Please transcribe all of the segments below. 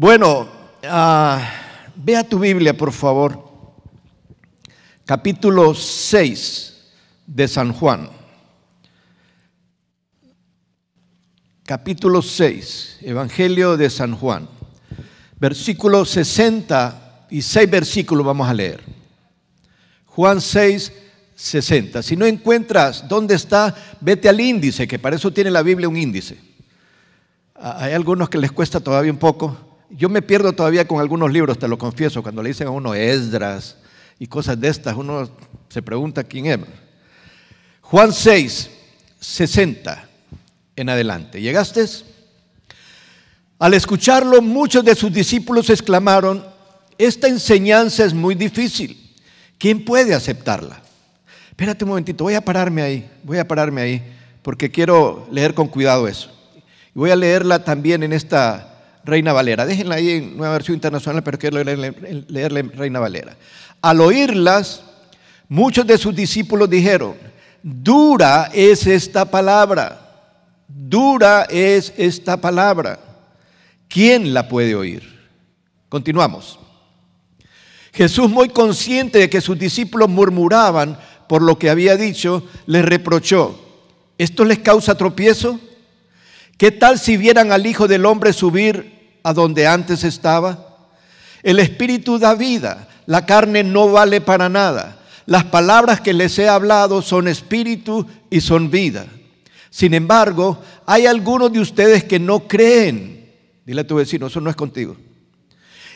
Bueno, ah, vea tu Biblia, por favor. Capítulo 6 de San Juan. Capítulo 6, Evangelio de San Juan. Versículo 60 y 6 versículos vamos a leer. Juan 6, 60. Si no encuentras dónde está, vete al índice, que para eso tiene la Biblia un índice. Ah, hay algunos que les cuesta todavía un poco yo me pierdo todavía con algunos libros, te lo confieso, cuando le dicen a uno Esdras y cosas de estas, uno se pregunta quién es. Juan 6, 60 en adelante. ¿Llegaste? Al escucharlo, muchos de sus discípulos exclamaron, esta enseñanza es muy difícil. ¿Quién puede aceptarla? Espérate un momentito, voy a pararme ahí, voy a pararme ahí, porque quiero leer con cuidado eso. Voy a leerla también en esta Reina Valera. Déjenla ahí en Nueva Versión Internacional, pero quiero leerle Reina Valera. Al oírlas, muchos de sus discípulos dijeron, dura es esta palabra, dura es esta palabra. ¿Quién la puede oír? Continuamos. Jesús, muy consciente de que sus discípulos murmuraban por lo que había dicho, les reprochó, ¿esto les causa tropiezo? ¿Qué tal si vieran al Hijo del Hombre subir a donde antes estaba? El espíritu da vida, la carne no vale para nada. Las palabras que les he hablado son espíritu y son vida. Sin embargo, hay algunos de ustedes que no creen. Dile a tu vecino, eso no es contigo.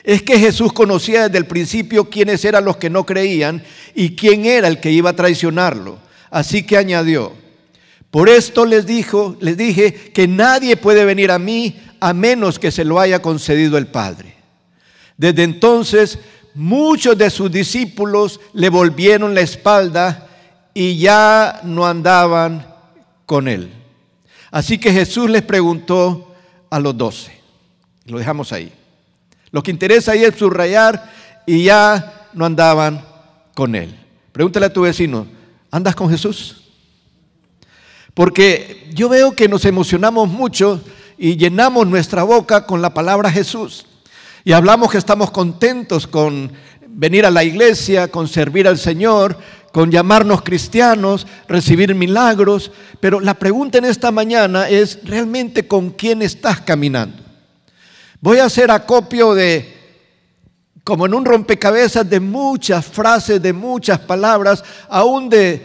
Es que Jesús conocía desde el principio quiénes eran los que no creían y quién era el que iba a traicionarlo. Así que añadió, por esto les dijo, les dije que nadie puede venir a mí a menos que se lo haya concedido el Padre. Desde entonces muchos de sus discípulos le volvieron la espalda y ya no andaban con él. Así que Jesús les preguntó a los doce. Lo dejamos ahí. Lo que interesa ahí es subrayar y ya no andaban con él. Pregúntale a tu vecino, ¿andas con Jesús? Porque yo veo que nos emocionamos mucho y llenamos nuestra boca con la palabra Jesús. Y hablamos que estamos contentos con venir a la iglesia, con servir al Señor, con llamarnos cristianos, recibir milagros. Pero la pregunta en esta mañana es, ¿realmente con quién estás caminando? Voy a hacer acopio de, como en un rompecabezas, de muchas frases, de muchas palabras, aún de,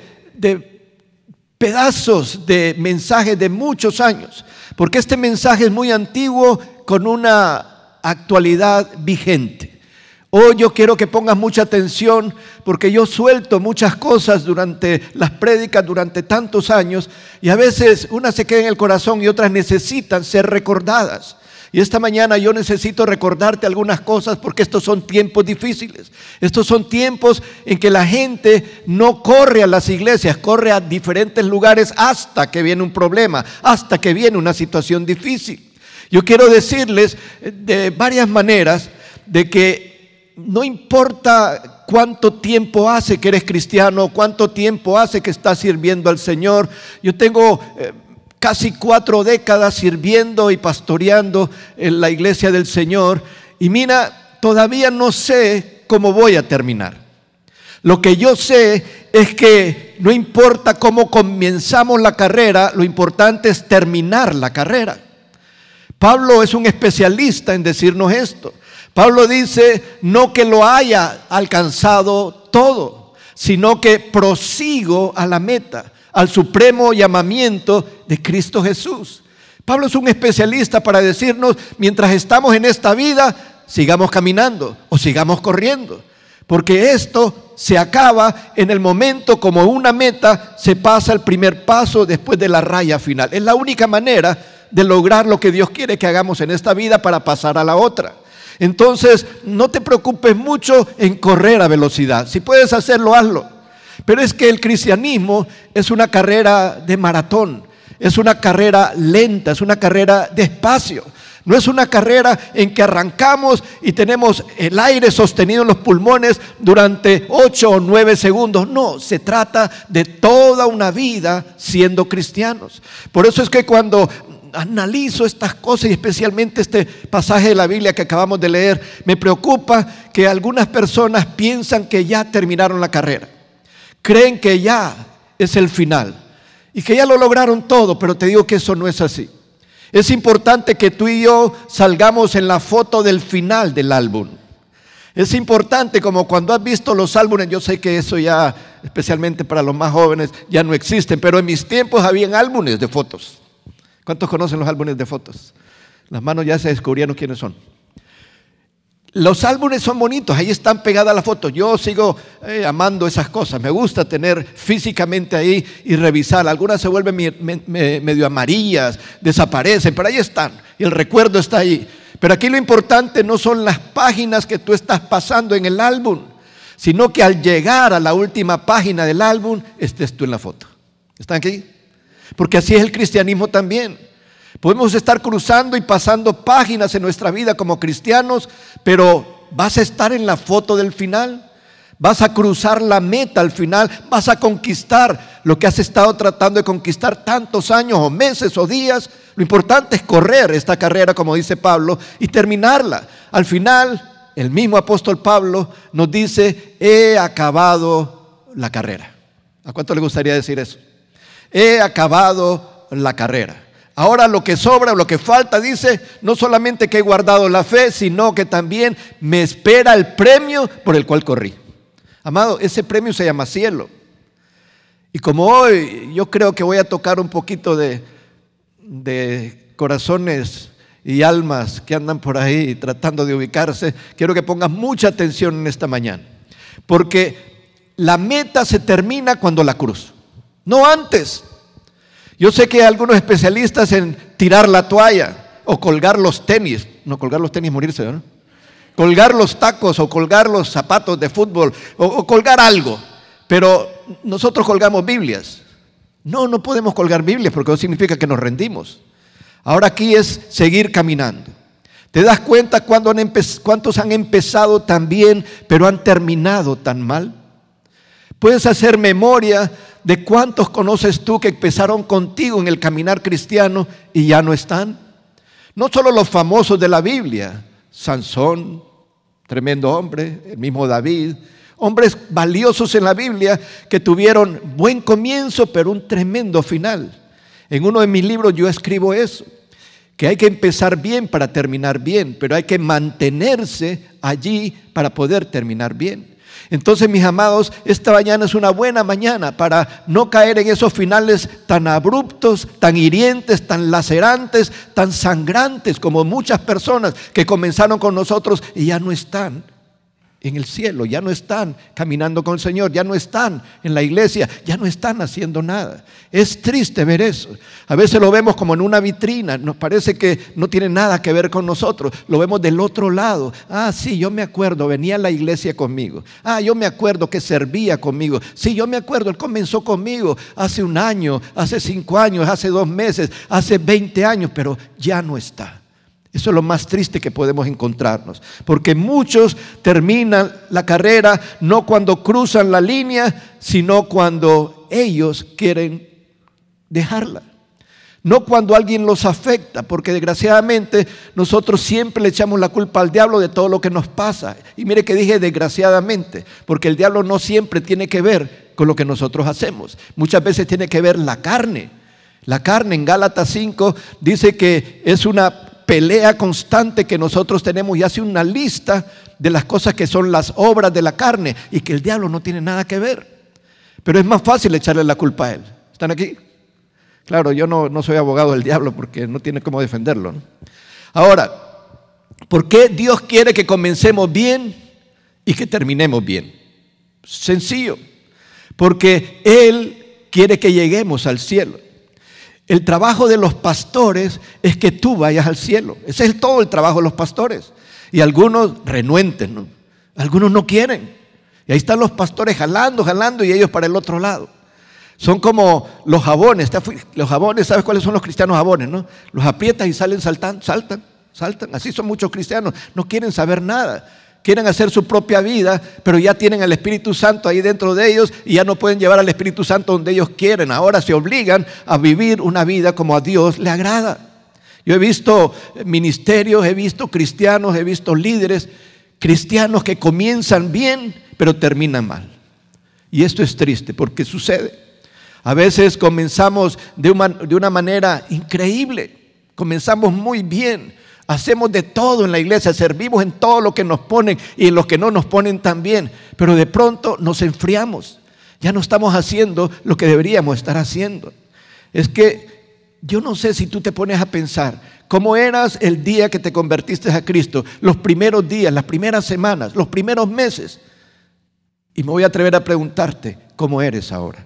pedazos de mensajes de muchos años porque este mensaje es muy antiguo con una actualidad vigente. Hoy yo quiero que pongas mucha atención porque yo suelto muchas cosas durante las prédicas, durante tantos años, y a veces unas se quedan en el corazón y otras necesitan ser recordadas. Y esta mañana yo necesito recordarte algunas cosas porque estos son tiempos difíciles. Estos son tiempos en que la gente no corre a las iglesias, corre a diferentes lugares hasta que viene un problema, hasta que viene una situación difícil. Yo quiero decirles eh, de varias maneras de que no importa cuánto tiempo hace que eres cristiano, cuánto tiempo hace que estás sirviendo al Señor. Yo tengo eh, casi cuatro décadas sirviendo y pastoreando en la iglesia del Señor. Y mira, todavía no sé cómo voy a terminar. Lo que yo sé es que no importa cómo comenzamos la carrera, lo importante es terminar la carrera. Pablo es un especialista en decirnos esto. Pablo dice, no que lo haya alcanzado todo, sino que prosigo a la meta al supremo llamamiento de Cristo Jesús. Pablo es un especialista para decirnos, mientras estamos en esta vida, sigamos caminando o sigamos corriendo. Porque esto se acaba en el momento como una meta, se pasa el primer paso después de la raya final. Es la única manera de lograr lo que Dios quiere que hagamos en esta vida para pasar a la otra. Entonces, no te preocupes mucho en correr a velocidad. Si puedes hacerlo, hazlo. Pero es que el cristianismo es una carrera de maratón, es una carrera lenta, es una carrera despacio. No es una carrera en que arrancamos y tenemos el aire sostenido en los pulmones durante ocho o 9 segundos. No, se trata de toda una vida siendo cristianos. Por eso es que cuando analizo estas cosas y especialmente este pasaje de la Biblia que acabamos de leer, me preocupa que algunas personas piensan que ya terminaron la carrera creen que ya es el final y que ya lo lograron todo, pero te digo que eso no es así. Es importante que tú y yo salgamos en la foto del final del álbum. Es importante como cuando has visto los álbumes, yo sé que eso ya, especialmente para los más jóvenes, ya no existen, pero en mis tiempos habían álbumes de fotos. ¿Cuántos conocen los álbumes de fotos? Las manos ya se descubrieron quiénes son. Los álbumes son bonitos, ahí están pegadas las fotos. Yo sigo eh, amando esas cosas. Me gusta tener físicamente ahí y revisar. Algunas se vuelven medio amarillas, desaparecen, pero ahí están. Y el recuerdo está ahí. Pero aquí lo importante no son las páginas que tú estás pasando en el álbum, sino que al llegar a la última página del álbum estés tú en la foto. ¿Están aquí? Porque así es el cristianismo también. Podemos estar cruzando y pasando páginas en nuestra vida como cristianos, pero vas a estar en la foto del final. Vas a cruzar la meta al final, vas a conquistar lo que has estado tratando de conquistar tantos años o meses o días. Lo importante es correr esta carrera, como dice Pablo, y terminarla. Al final, el mismo apóstol Pablo nos dice, he acabado la carrera. ¿A cuánto le gustaría decir eso? He acabado la carrera. Ahora lo que sobra, lo que falta, dice, no solamente que he guardado la fe, sino que también me espera el premio por el cual corrí. Amado, ese premio se llama cielo. Y como hoy yo creo que voy a tocar un poquito de, corazones y almas que andan por ahí tratando de ubicarse, quiero que pongas mucha atención en esta mañana. Porque la meta se termina cuando la cruz, no antes. Yo sé que hay algunos especialistas en tirar la toalla o colgar los tenis. No, colgar los tenis, morirse, ¿no? Colgar los tacos o colgar los zapatos de fútbol o, colgar algo. Pero nosotros colgamos Biblias. No, no podemos colgar Biblias porque eso significa que nos rendimos. Ahora aquí es seguir caminando. ¿Te das cuenta cuántos han empezado tan bien pero han terminado tan mal? Puedes hacer memoria ¿De cuántos conoces tú que empezaron contigo en el caminar cristiano y ya no están? No solo los famosos de la Biblia, Sansón, tremendo hombre, el mismo David, hombres valiosos en la Biblia que tuvieron buen comienzo pero un tremendo final. En uno de mis libros yo escribo eso, que hay que empezar bien para terminar bien, pero hay que mantenerse allí para poder terminar bien. Entonces, mis amados, esta mañana es una buena mañana para no caer en esos finales tan abruptos, tan hirientes, tan lacerantes, tan sangrantes como muchas personas que comenzaron con nosotros y ya no están en el cielo, ya no están caminando con el Señor, ya no están en la iglesia, ya no están haciendo nada. Es triste ver eso. A veces lo vemos como en una vitrina, nos parece que no tiene nada que ver con nosotros, lo vemos del otro lado. Ah, sí, yo me acuerdo, venía a la iglesia conmigo. Ah, yo me acuerdo que servía conmigo. Sí, yo me acuerdo, él comenzó conmigo hace un año, hace cinco años, hace dos meses, hace veinte años, pero ya no está. Eso es lo más triste que podemos encontrarnos, porque muchos terminan la carrera no cuando cruzan la línea, sino cuando ellos quieren dejarla. No cuando alguien los afecta, porque desgraciadamente nosotros siempre le echamos la culpa al diablo de todo lo que nos pasa. Y mire que dije desgraciadamente, porque el diablo no siempre tiene que ver con lo que nosotros hacemos. Muchas veces tiene que ver la carne. La carne en Gálatas 5 dice que es una pelea constante que nosotros tenemos y hace una lista de las cosas que son las obras de la carne y que el diablo no tiene nada que ver. Pero es más fácil echarle la culpa a él. ¿Están aquí? Claro, yo no, no soy abogado del diablo porque no tiene cómo defenderlo. Ahora, ¿por qué Dios quiere que comencemos bien y que terminemos bien? Sencillo, porque Él quiere que lleguemos al cielo. El trabajo de los pastores es que tú vayas al cielo. Ese es todo el trabajo de los pastores. Y algunos renuentes, algunos no quieren. Y ahí están los pastores jalando, jalando y ellos para el otro lado. Son como los jabones. Los jabones, ¿sabes cuáles son los cristianos jabones? No? Los aprietas y salen saltando, saltan, saltan. Así son muchos cristianos. No quieren saber nada quieren hacer su propia vida, pero ya tienen al Espíritu Santo ahí dentro de ellos y ya no pueden llevar al Espíritu Santo donde ellos quieren. Ahora se obligan a vivir una vida como a Dios le agrada. Yo he visto ministerios, he visto cristianos, he visto líderes, cristianos que comienzan bien, pero terminan mal. Y esto es triste porque sucede. A veces comenzamos de una, de una manera increíble, comenzamos muy bien, Hacemos de todo en la iglesia, servimos en todo lo que nos ponen y en lo que no nos ponen también. Pero de pronto nos enfriamos. Ya no estamos haciendo lo que deberíamos estar haciendo. Es que yo no sé si tú te pones a pensar cómo eras el día que te convertiste a Cristo, los primeros días, las primeras semanas, los primeros meses. Y me voy a atrever a preguntarte cómo eres ahora.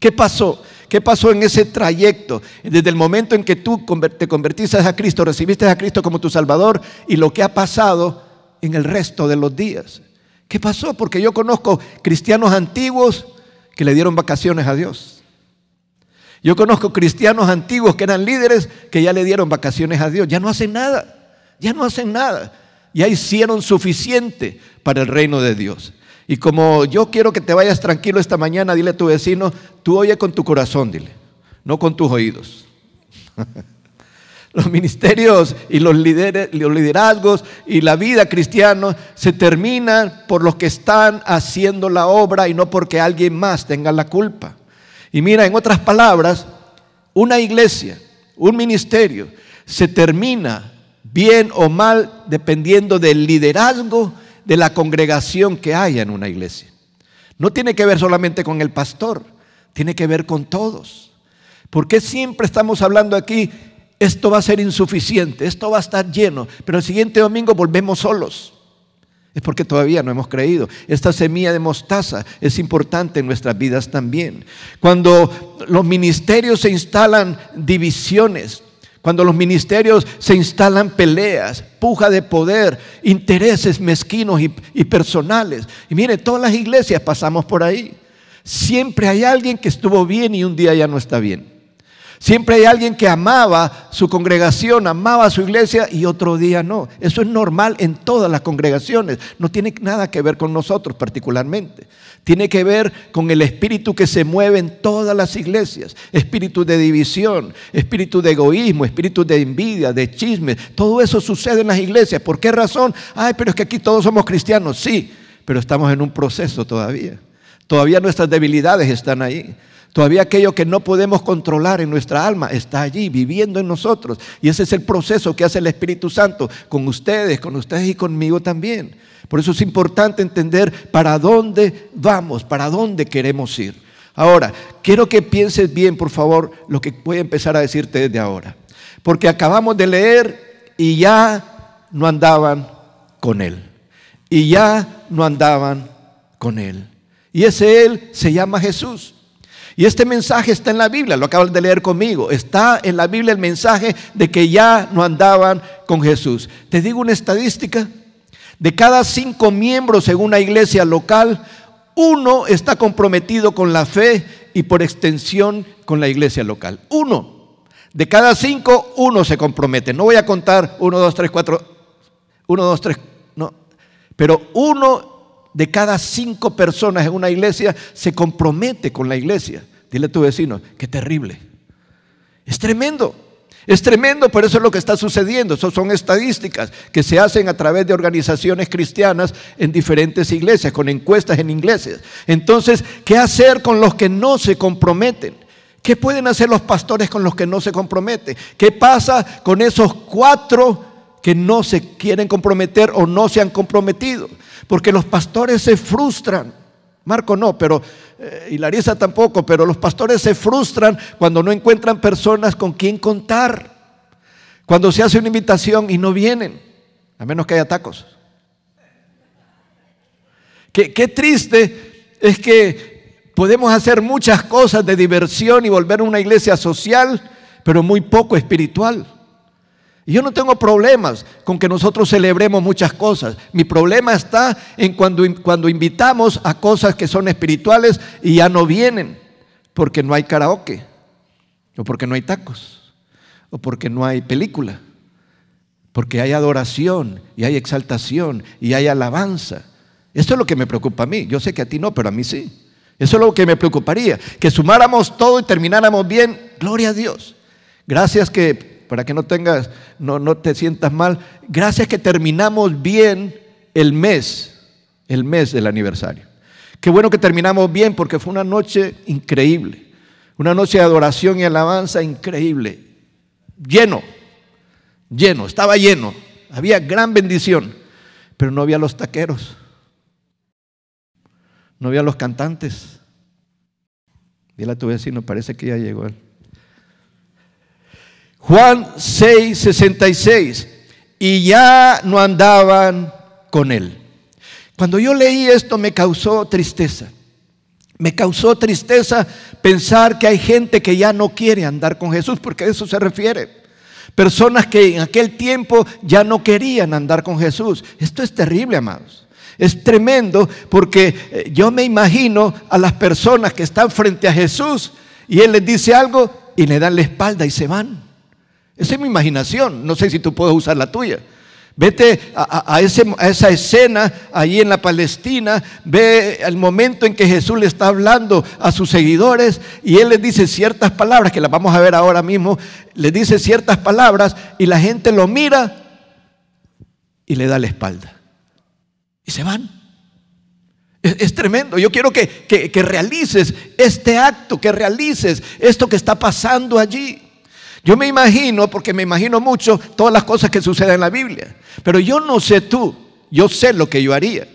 ¿Qué pasó? ¿Qué pasó en ese trayecto? Desde el momento en que tú te convertiste a Cristo, recibiste a Cristo como tu Salvador y lo que ha pasado en el resto de los días. ¿Qué pasó? Porque yo conozco cristianos antiguos que le dieron vacaciones a Dios. Yo conozco cristianos antiguos que eran líderes que ya le dieron vacaciones a Dios. Ya no hacen nada, ya no hacen nada. Ya hicieron suficiente para el reino de Dios. Y como yo quiero que te vayas tranquilo esta mañana, dile a tu vecino, tú oye con tu corazón, dile, no con tus oídos. Los ministerios y los, liderazgos y la vida cristiana se terminan por los que están haciendo la obra y no porque alguien más tenga la culpa. Y mira, en otras palabras, una iglesia, un ministerio, se termina bien o mal dependiendo del liderazgo de la congregación que haya en una iglesia. No tiene que ver solamente con el pastor, tiene que ver con todos. porque siempre estamos hablando aquí? Esto va a ser insuficiente, esto va a estar lleno, pero el siguiente domingo volvemos solos. Es porque todavía no hemos creído. Esta semilla de mostaza es importante en nuestras vidas también. Cuando los ministerios se instalan divisiones, cuando los ministerios se instalan peleas, puja de poder, intereses mezquinos y, personales. Y mire, todas las iglesias pasamos por ahí. Siempre hay alguien que estuvo bien y un día ya no está bien. Siempre hay alguien que amaba su congregación, amaba su iglesia y otro día no. Eso es normal en todas las congregaciones. No tiene nada que ver con nosotros particularmente. Tiene que ver con el espíritu que se mueve en todas las iglesias. Espíritu de división, espíritu de egoísmo, espíritu de envidia, de chisme. Todo eso sucede en las iglesias. ¿Por qué razón? Ay, pero es que aquí todos somos cristianos. Sí, pero estamos en un proceso todavía. Todavía nuestras debilidades están ahí. Todavía aquello que no podemos controlar en nuestra alma está allí, viviendo en nosotros. Y ese es el proceso que hace el Espíritu Santo con ustedes, con ustedes y conmigo también. Por eso es importante entender para dónde vamos, para dónde queremos ir. Ahora, quiero que pienses bien, por favor, lo que voy a empezar a decirte desde ahora. Porque acabamos de leer y ya no andaban con él. Y ya no andaban con él. Y ese él se llama Jesús. Y este mensaje está en la Biblia, lo acaban de leer conmigo. Está en la Biblia el mensaje de que ya no andaban con Jesús. Te digo una estadística. De cada cinco miembros en una iglesia local, uno está comprometido con la fe y por extensión con la iglesia local. Uno. De cada cinco, uno se compromete. No voy a contar uno, dos, tres, cuatro. Uno, dos, tres. No. Pero uno de cada cinco personas en una iglesia se compromete con la iglesia. Dile a tu vecino, qué terrible. Es tremendo. Es tremendo, por eso es lo que está sucediendo. Eso son estadísticas que se hacen a través de organizaciones cristianas en diferentes iglesias, con encuestas en iglesias. Entonces, ¿qué hacer con los que no se comprometen? ¿Qué pueden hacer los pastores con los que no se comprometen? ¿Qué pasa con esos cuatro que no se quieren comprometer o no se han comprometido? Porque los pastores se frustran. Marco no, pero hilarisa eh, tampoco, pero los pastores se frustran cuando no encuentran personas con quien contar. Cuando se hace una invitación y no vienen, a menos que haya tacos. qué triste es que podemos hacer muchas cosas de diversión y volver a una iglesia social, pero muy poco espiritual. Y yo no tengo problemas con que nosotros celebremos muchas cosas. Mi problema está en cuando, cuando invitamos a cosas que son espirituales y ya no vienen, porque no hay karaoke, o porque no hay tacos, o porque no hay película, porque hay adoración y hay exaltación y hay alabanza. Eso es lo que me preocupa a mí. Yo sé que a ti no, pero a mí sí. Eso es lo que me preocuparía, que sumáramos todo y termináramos bien. Gloria a Dios. Gracias que para que no tengas, no, te sientas mal. Gracias que terminamos bien el mes, el mes del aniversario. Qué bueno que terminamos bien porque fue una noche increíble, una noche de adoración y alabanza increíble, lleno, lleno, estaba lleno, había gran bendición, pero no había los taqueros, no había los cantantes. Dile a tu vecino, parece que ya llegó él. Juan 6, 66. Y ya no andaban con él. Cuando yo leí esto me causó tristeza. Me causó tristeza pensar que hay gente que ya no quiere andar con Jesús, porque a eso se refiere. Personas que en aquel tiempo ya no querían andar con Jesús. Esto es terrible, amados. Es tremendo porque eh, yo me imagino a las personas que están frente a Jesús y Él les dice algo y le dan la espalda y se van. Esa es mi imaginación. No sé si tú puedes usar la tuya. Vete a, esa escena ahí en la Palestina, ve el momento en que Jesús le está hablando a sus seguidores y él les dice ciertas palabras, que las vamos a ver ahora mismo, les dice ciertas palabras y la gente lo mira y le da la espalda. Y se van. Es, tremendo. Yo quiero que realices este acto, que realices esto que está pasando allí. Yo me imagino, porque me imagino mucho, todas las cosas que suceden en la Biblia. Pero yo no sé tú, yo sé lo que yo haría.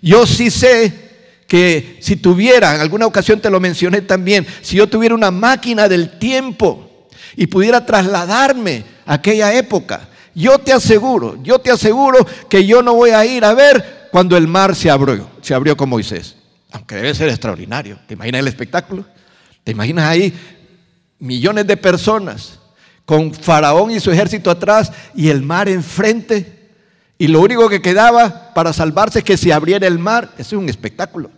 Yo sí sé que si tuviera, en alguna ocasión te lo mencioné también, si yo tuviera una máquina del tiempo y pudiera trasladarme a aquella época, yo te aseguro, yo te aseguro que yo no voy a ir a ver cuando el mar se abrió, se abrió con Moisés. Aunque debe ser extraordinario. ¿Te imaginas el espectáculo? ¿Te imaginas ahí millones de personas con Faraón y su ejército atrás y el mar enfrente. Y lo único que quedaba para salvarse es que se abriera el mar. Eso es un espectáculo.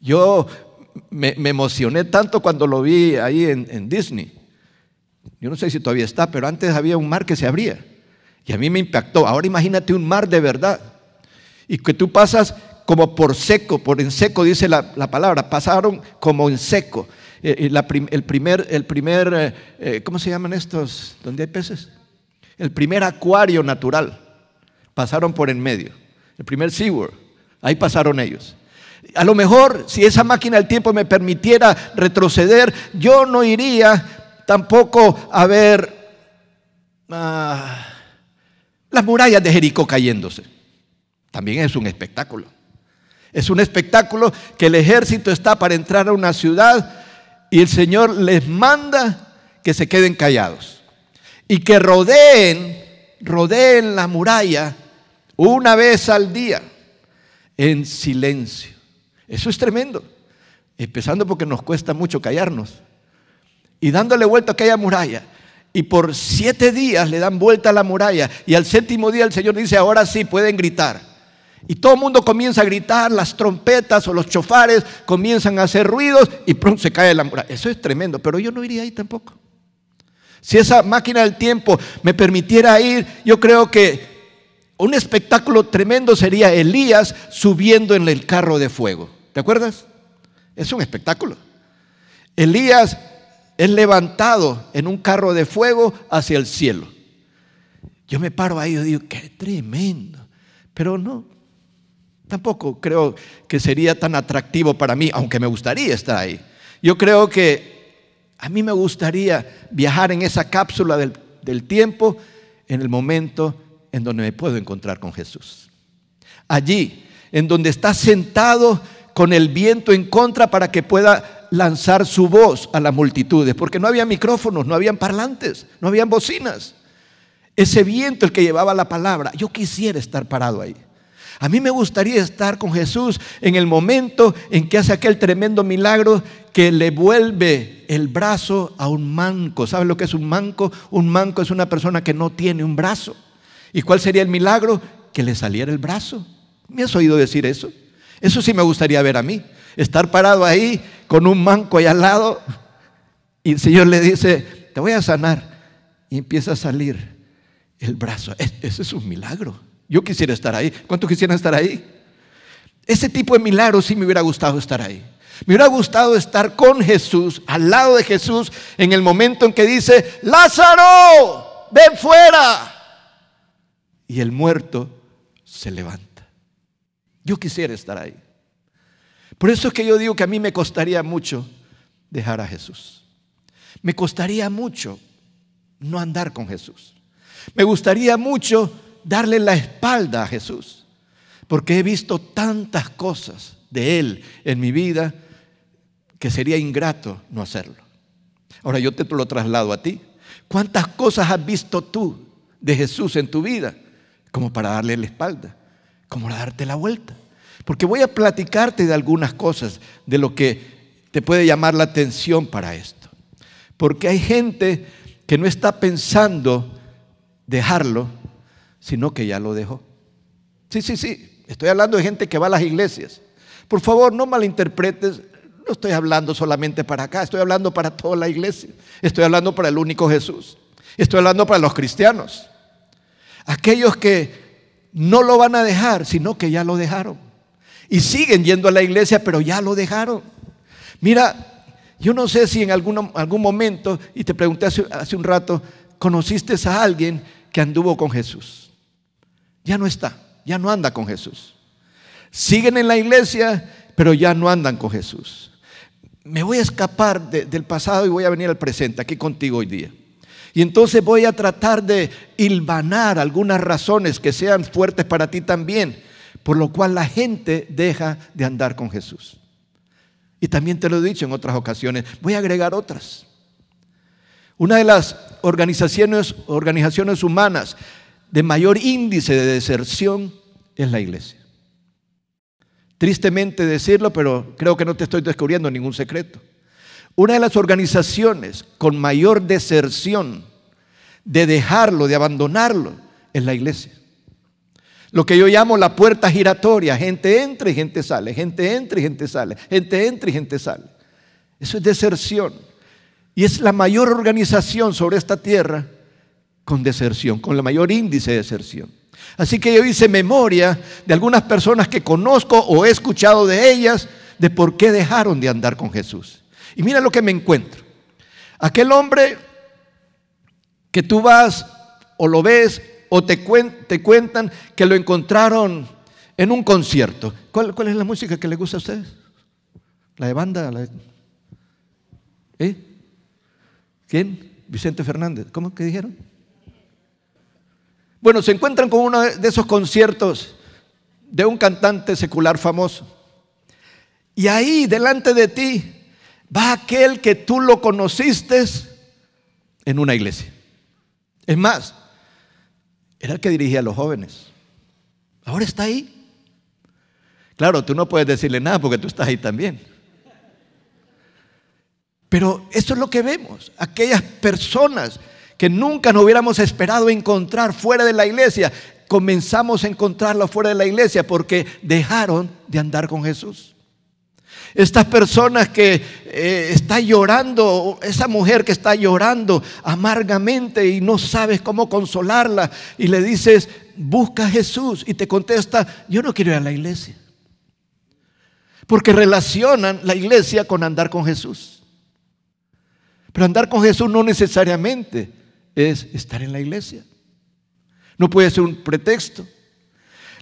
Yo me, emocioné tanto cuando lo vi ahí en, Disney. Yo no sé si todavía está, pero antes había un mar que se abría. Y a mí me impactó. Ahora imagínate un mar de verdad. Y que tú pasas como por seco, por en seco dice la, la, palabra, pasaron como en seco. Eh, el primer, el primer eh, eh, ¿cómo se llaman estos? ¿Dónde hay peces? El primer acuario natural. Pasaron por en medio. El primer SeaWorld. Ahí pasaron ellos. A lo mejor, si esa máquina del tiempo me permitiera retroceder, yo no iría tampoco a ver ah, las murallas de Jericó cayéndose. También es un espectáculo. Es un espectáculo que el ejército está para entrar a una ciudad y el Señor les manda que se queden callados y que rodeen, rodeen la muralla una vez al día en silencio. Eso es tremendo, empezando porque nos cuesta mucho callarnos y dándole vuelta a aquella muralla. Y por siete días le dan vuelta a la muralla. Y al séptimo día el Señor dice, ahora sí pueden gritar. Y todo el mundo comienza a gritar, las trompetas o los chofares comienzan a hacer ruidos y pronto se cae la muralla. Eso es tremendo, pero yo no iría ahí tampoco. Si esa máquina del tiempo me permitiera ir, yo creo que un espectáculo tremendo sería Elías subiendo en el carro de fuego. ¿Te acuerdas? Es un espectáculo. Elías es levantado en un carro de fuego hacia el cielo. Yo me paro ahí y digo, qué tremendo. Pero no, tampoco creo que sería tan atractivo para mí, aunque me gustaría estar ahí. Yo creo que a mí me gustaría viajar en esa cápsula del, tiempo en el momento en donde me puedo encontrar con Jesús. Allí, en donde está sentado con el viento en contra para que pueda lanzar su voz a las multitudes, porque no había micrófonos, no habían parlantes, no habían bocinas. Ese viento el que llevaba la palabra, yo quisiera estar parado ahí. A mí me gustaría estar con Jesús en el momento en que hace aquel tremendo milagro que le vuelve el brazo a un manco. ¿Sabe lo que es un manco? Un manco es una persona que no tiene un brazo. ¿Y cuál sería el milagro? Que le saliera el brazo. ¿Me has oído decir eso? Eso sí me gustaría ver a mí. Estar parado ahí con un manco ahí al lado y el Señor le dice, te voy a sanar. Y empieza a salir el brazo. Ese es un milagro. Yo quisiera estar ahí. ¿Cuántos quisieran estar ahí? Ese tipo de milagros sí me hubiera gustado estar ahí. Me hubiera gustado estar con Jesús, al lado de Jesús, en el momento en que dice, Lázaro, ven fuera. Y el muerto se levanta. Yo quisiera estar ahí. Por eso es que yo digo que a mí me costaría mucho dejar a Jesús. Me costaría mucho no andar con Jesús. Me gustaría mucho darle la espalda a Jesús, porque he visto tantas cosas de Él en mi vida que sería ingrato no hacerlo. Ahora yo te lo traslado a ti. ¿Cuántas cosas has visto tú de Jesús en tu vida como para darle la espalda, como para darte la vuelta? Porque voy a platicarte de algunas cosas, de lo que te puede llamar la atención para esto. Porque hay gente que no está pensando dejarlo, sino que ya lo dejó. Sí, sí, sí, estoy hablando de gente que va a las iglesias. Por favor, no malinterpretes, no estoy hablando solamente para acá, estoy hablando para toda la iglesia, estoy hablando para el único Jesús, estoy hablando para los cristianos, aquellos que no lo van a dejar, sino que ya lo dejaron. Y siguen yendo a la iglesia, pero ya lo dejaron. Mira, yo no sé si en algún, algún momento, y te pregunté hace, hace un rato, conociste a alguien que anduvo con Jesús. Ya no está, ya no anda con Jesús. Siguen en la iglesia, pero ya no andan con Jesús. Me voy a escapar del pasado y voy a venir al presente, aquí contigo hoy día. Y entonces voy a tratar de hilvanar algunas razones que sean fuertes para ti también, por lo cual la gente deja de andar con Jesús. Y también te lo he dicho en otras ocasiones, voy a agregar otras. Una de las organizaciones humanas de mayor índice de deserción es la iglesia. Tristemente decirlo, pero creo que no te estoy descubriendo ningún secreto. Una de las organizaciones con mayor deserción de dejarlo, de abandonarlo, es la iglesia. Lo que yo llamo la puerta giratoria. Gente entra y gente sale, gente entra y gente sale, gente entra y gente sale. Eso es deserción. Y es la mayor organización sobre esta tierra con deserción, con el mayor índice de deserción. Así que yo hice memoria de algunas personas que conozco o he escuchado de ellas de por qué dejaron de andar con Jesús. Y mira lo que me encuentro. Aquel hombre que tú vas o lo ves o te, cuentan que lo encontraron en un concierto. ¿Cuál, es la música que les gusta a ustedes? ¿La de banda? ¿Eh? ¿Quién? Vicente Fernández. ¿Cómo que dijeron? Bueno, se encuentran con uno de esos conciertos de un cantante secular famoso. Y ahí, delante de ti, va aquel que tú lo conociste en una iglesia. Es más, era el que dirigía a los jóvenes. Ahora está ahí. Claro, tú no puedes decirle nada porque tú estás ahí también. Pero eso es lo que vemos. Aquellas personas que nunca nos hubiéramos esperado encontrar fuera de la iglesia, comenzamos a encontrarla fuera de la iglesia porque dejaron de andar con Jesús. Estas personas que están eh, está llorando, esa mujer que está llorando amargamente y no sabes cómo consolarla y le dices, busca a Jesús y te contesta, yo no quiero ir a la iglesia. Porque relacionan la iglesia con andar con Jesús. Pero andar con Jesús no necesariamente es estar en la iglesia. No puede ser un pretexto.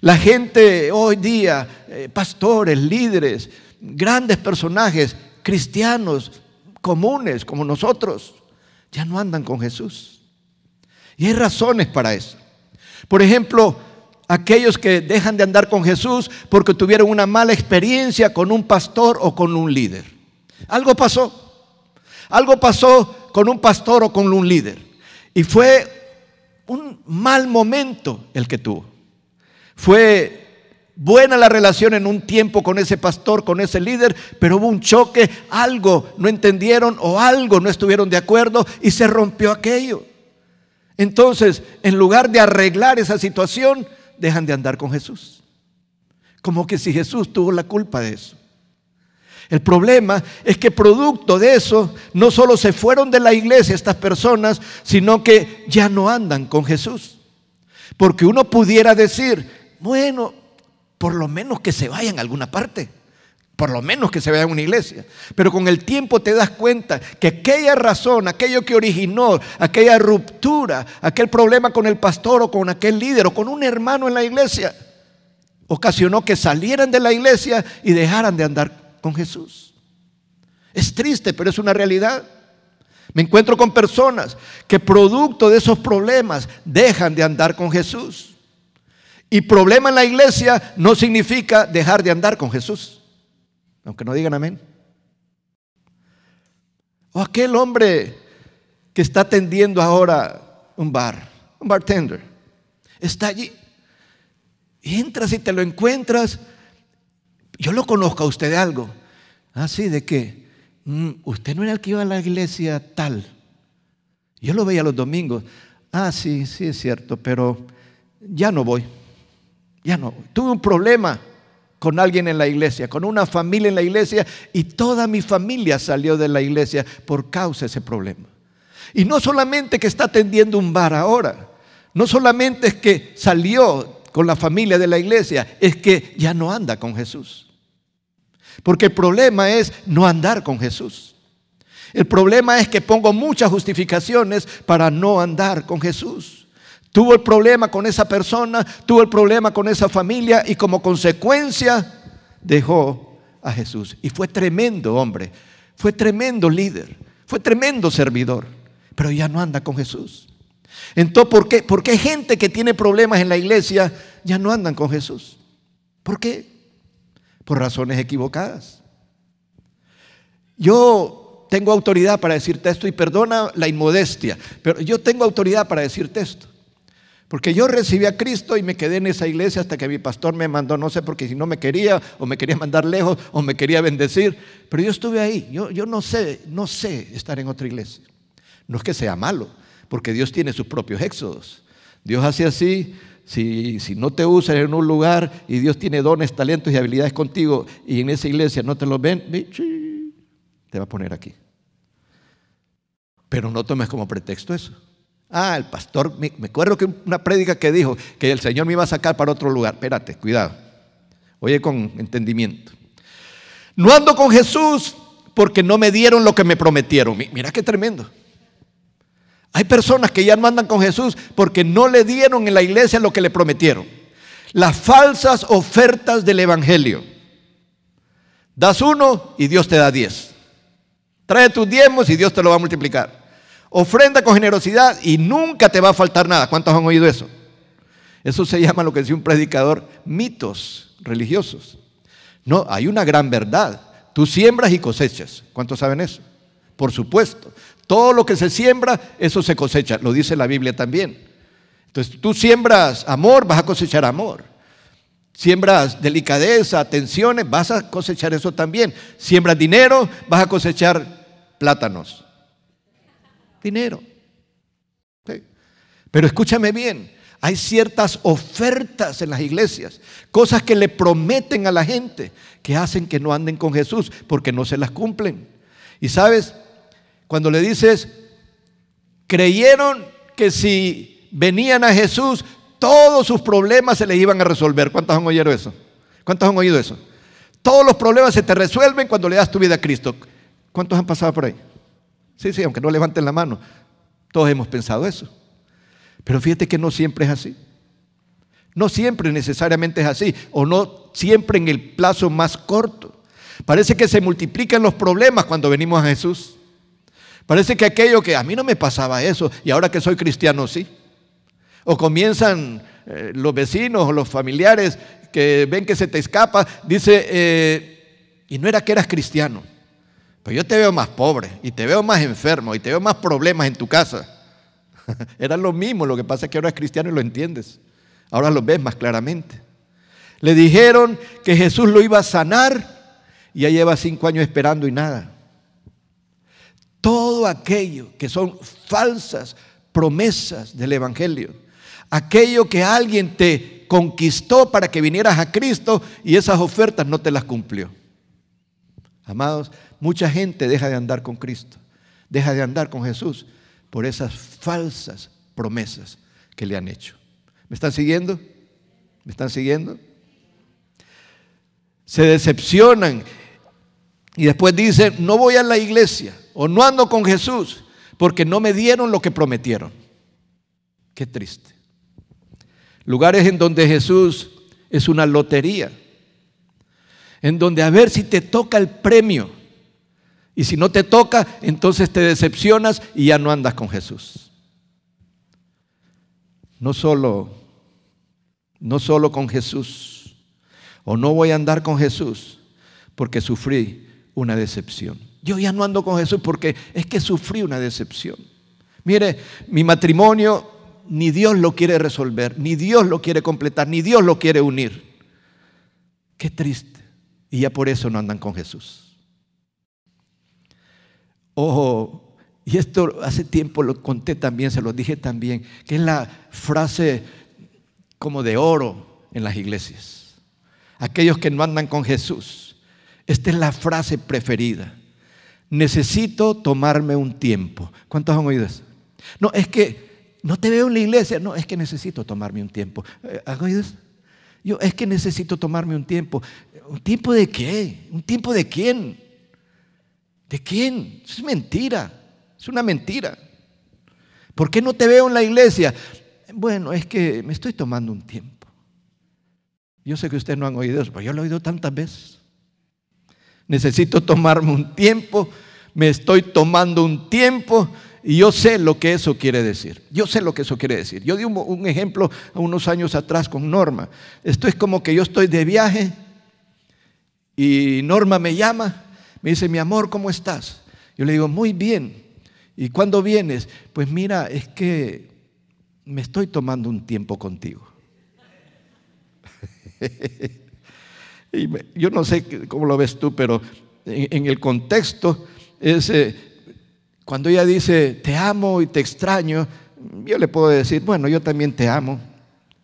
La gente hoy día, eh, pastores, líderes, grandes personajes, cristianos comunes como nosotros, ya no andan con Jesús. Y hay razones para eso. Por ejemplo, aquellos que dejan de andar con Jesús porque tuvieron una mala experiencia con un pastor o con un líder. Algo pasó. Algo pasó con un pastor o con un líder. Y fue un mal momento el que tuvo. Fue buena la relación en un tiempo con ese pastor, con ese líder, pero hubo un choque, algo no entendieron o algo no estuvieron de acuerdo y se rompió aquello. Entonces, en lugar de arreglar esa situación, dejan de andar con Jesús. Como que si Jesús tuvo la culpa de eso. El problema es que producto de eso, no solo se fueron de la iglesia estas personas, sino que ya no andan con Jesús. Porque uno pudiera decir, bueno, por lo menos que se vayan a alguna parte, por lo menos que se vayan a una iglesia. Pero con el tiempo te das cuenta que aquella razón, aquello que originó, aquella ruptura, aquel problema con el pastor o con aquel líder o con un hermano en la iglesia, ocasionó que salieran de la iglesia y dejaran de andar con Jesús. Es triste, pero es una realidad. Me encuentro con personas que producto de esos problemas dejan de andar con Jesús. Y problema en la iglesia no significa dejar de andar con Jesús. Aunque no digan amén. O aquel hombre que está atendiendo ahora un bar, un bartender, está allí. Y entras y te lo encuentras yo lo conozco a usted de algo. Así ah, de que mm, usted no era el que iba a la iglesia tal. Yo lo veía los domingos. Ah, sí, sí, es cierto, pero ya no voy. Ya no. Tuve un problema con alguien en la iglesia, con una familia en la iglesia, y toda mi familia salió de la iglesia por causa de ese problema. Y no solamente que está atendiendo un bar ahora, no solamente es que salió con la familia de la iglesia, es que ya no anda con Jesús. Porque el problema es no andar con Jesús. El problema es que pongo muchas justificaciones para no andar con Jesús. Tuvo el problema con esa persona, tuvo el problema con esa familia y como consecuencia dejó a Jesús. Y fue tremendo hombre, fue tremendo líder, fue tremendo servidor, pero ya no anda con Jesús. Entonces, ¿por qué, gente que tiene problemas en la iglesia ya no andan con Jesús? ¿Por qué? por razones equivocadas. Yo tengo autoridad para decirte esto y perdona la inmodestia, pero yo tengo autoridad para decirte esto. Porque yo recibí a Cristo y me quedé en esa iglesia hasta que mi pastor me mandó, no sé, porque si no me quería, o me quería mandar lejos, o me quería bendecir. Pero yo estuve ahí. Yo, yo no sé, no sé estar en otra iglesia. No es que sea malo, porque Dios tiene sus propios éxodos. Dios hace así si, no te usan en un lugar y Dios tiene dones, talentos y habilidades contigo y en esa iglesia no te los ven, te va a poner aquí. Pero no tomes como pretexto eso. Ah, el pastor, me, me acuerdo que una prédica que dijo que el Señor me iba a sacar para otro lugar. Espérate, cuidado. Oye con entendimiento. No ando con Jesús porque no me dieron lo que me prometieron. Mira qué tremendo. Hay personas que ya no andan con Jesús porque no le dieron en la iglesia lo que le prometieron. Las falsas ofertas del Evangelio. Das uno y Dios te da diez. Trae tus diezmos y Dios te lo va a multiplicar. Ofrenda con generosidad y nunca te va a faltar nada. ¿Cuántos han oído eso? Eso se llama lo que decía un predicador, mitos religiosos. No, hay una gran verdad. Tú siembras y cosechas. ¿Cuántos saben eso? Por supuesto. Todo lo que se siembra, eso se cosecha. Lo dice la Biblia también. Entonces, tú siembras amor, vas a cosechar amor. Siembras delicadeza, atenciones, vas a cosechar eso también. Siembras dinero, vas a cosechar plátanos. Dinero. Pero escúchame bien, hay ciertas ofertas en las iglesias, cosas que le prometen a la gente que hacen que no anden con Jesús porque no se las cumplen. Y sabes, cuando le dices, creyeron que si venían a Jesús, todos sus problemas se les iban a resolver. ¿Cuántos han oído eso? ¿Cuántos han oído eso? Todos los problemas se te resuelven cuando le das tu vida a Cristo. ¿Cuántos han pasado por ahí? Sí, sí, aunque no levanten la mano. Todos hemos pensado eso. Pero fíjate que no siempre es así. No siempre necesariamente es así. O no siempre en el plazo más corto. Parece que se multiplican los problemas cuando venimos a Jesús. Parece que aquello que a mí no me pasaba eso y ahora que soy cristiano sí. O comienzan eh, los vecinos o los familiares que ven que se te escapa, dice, eh, y no era que eras cristiano, pero yo te veo más pobre y te veo más enfermo y te veo más problemas en tu casa. era lo mismo, lo que pasa es que ahora es cristiano y lo entiendes. Ahora lo ves más claramente. Le dijeron que Jesús lo iba a sanar y ya lleva cinco años esperando y nada todo aquello que son falsas promesas del Evangelio. Aquello que alguien te conquistó para que vinieras a Cristo y esas ofertas no te las cumplió. Amados, mucha gente deja de andar con Cristo, deja de andar con Jesús por esas falsas promesas que le han hecho. ¿Me están siguiendo? ¿Me están siguiendo? Se decepcionan y después dicen, no voy a la iglesia, o no ando con Jesús porque no me dieron lo que prometieron. Qué triste. Lugares en donde Jesús es una lotería, en donde a ver si te toca el premio. Y si no te toca, entonces te decepcionas y ya no andas con Jesús. No solo, no solo con Jesús, o no voy a andar con Jesús porque sufrí una decepción. Yo ya no ando con Jesús porque es que sufrí una decepción. Mire, mi matrimonio ni Dios lo quiere resolver, ni Dios lo quiere completar, ni Dios lo quiere unir. Qué triste. Y ya por eso no andan con Jesús. Ojo, y esto hace tiempo lo conté también, se lo dije también, que es la frase como de oro en las iglesias. Aquellos que no andan con Jesús. Esta es la frase preferida necesito tomarme un tiempo. ¿Cuántos han oído eso? No, es que no te veo en la iglesia. No, es que necesito tomarme un tiempo. Eh, ¿Han oído eso? Yo, es que necesito tomarme un tiempo. ¿Un tiempo de qué? ¿Un tiempo de quién? ¿De quién? Es mentira. Es una mentira. ¿Por qué no te veo en la iglesia? Bueno, es que me estoy tomando un tiempo. Yo sé que ustedes no han oído eso, pero yo lo he oído tantas veces. Necesito tomarme un tiempo, me estoy tomando un tiempo y yo sé lo que eso quiere decir. Yo sé lo que eso quiere decir. Yo di un, ejemplo unos años atrás con Norma. Esto es como que yo estoy de viaje y Norma me llama, me dice, mi amor, ¿cómo estás? Yo le digo, muy bien. ¿Y cuándo vienes? Pues mira, es que me estoy tomando un tiempo contigo. yo no sé cómo lo ves tú, pero en, el contexto eh, cuando ella dice, te amo y te extraño, yo le puedo decir, bueno, yo también te amo.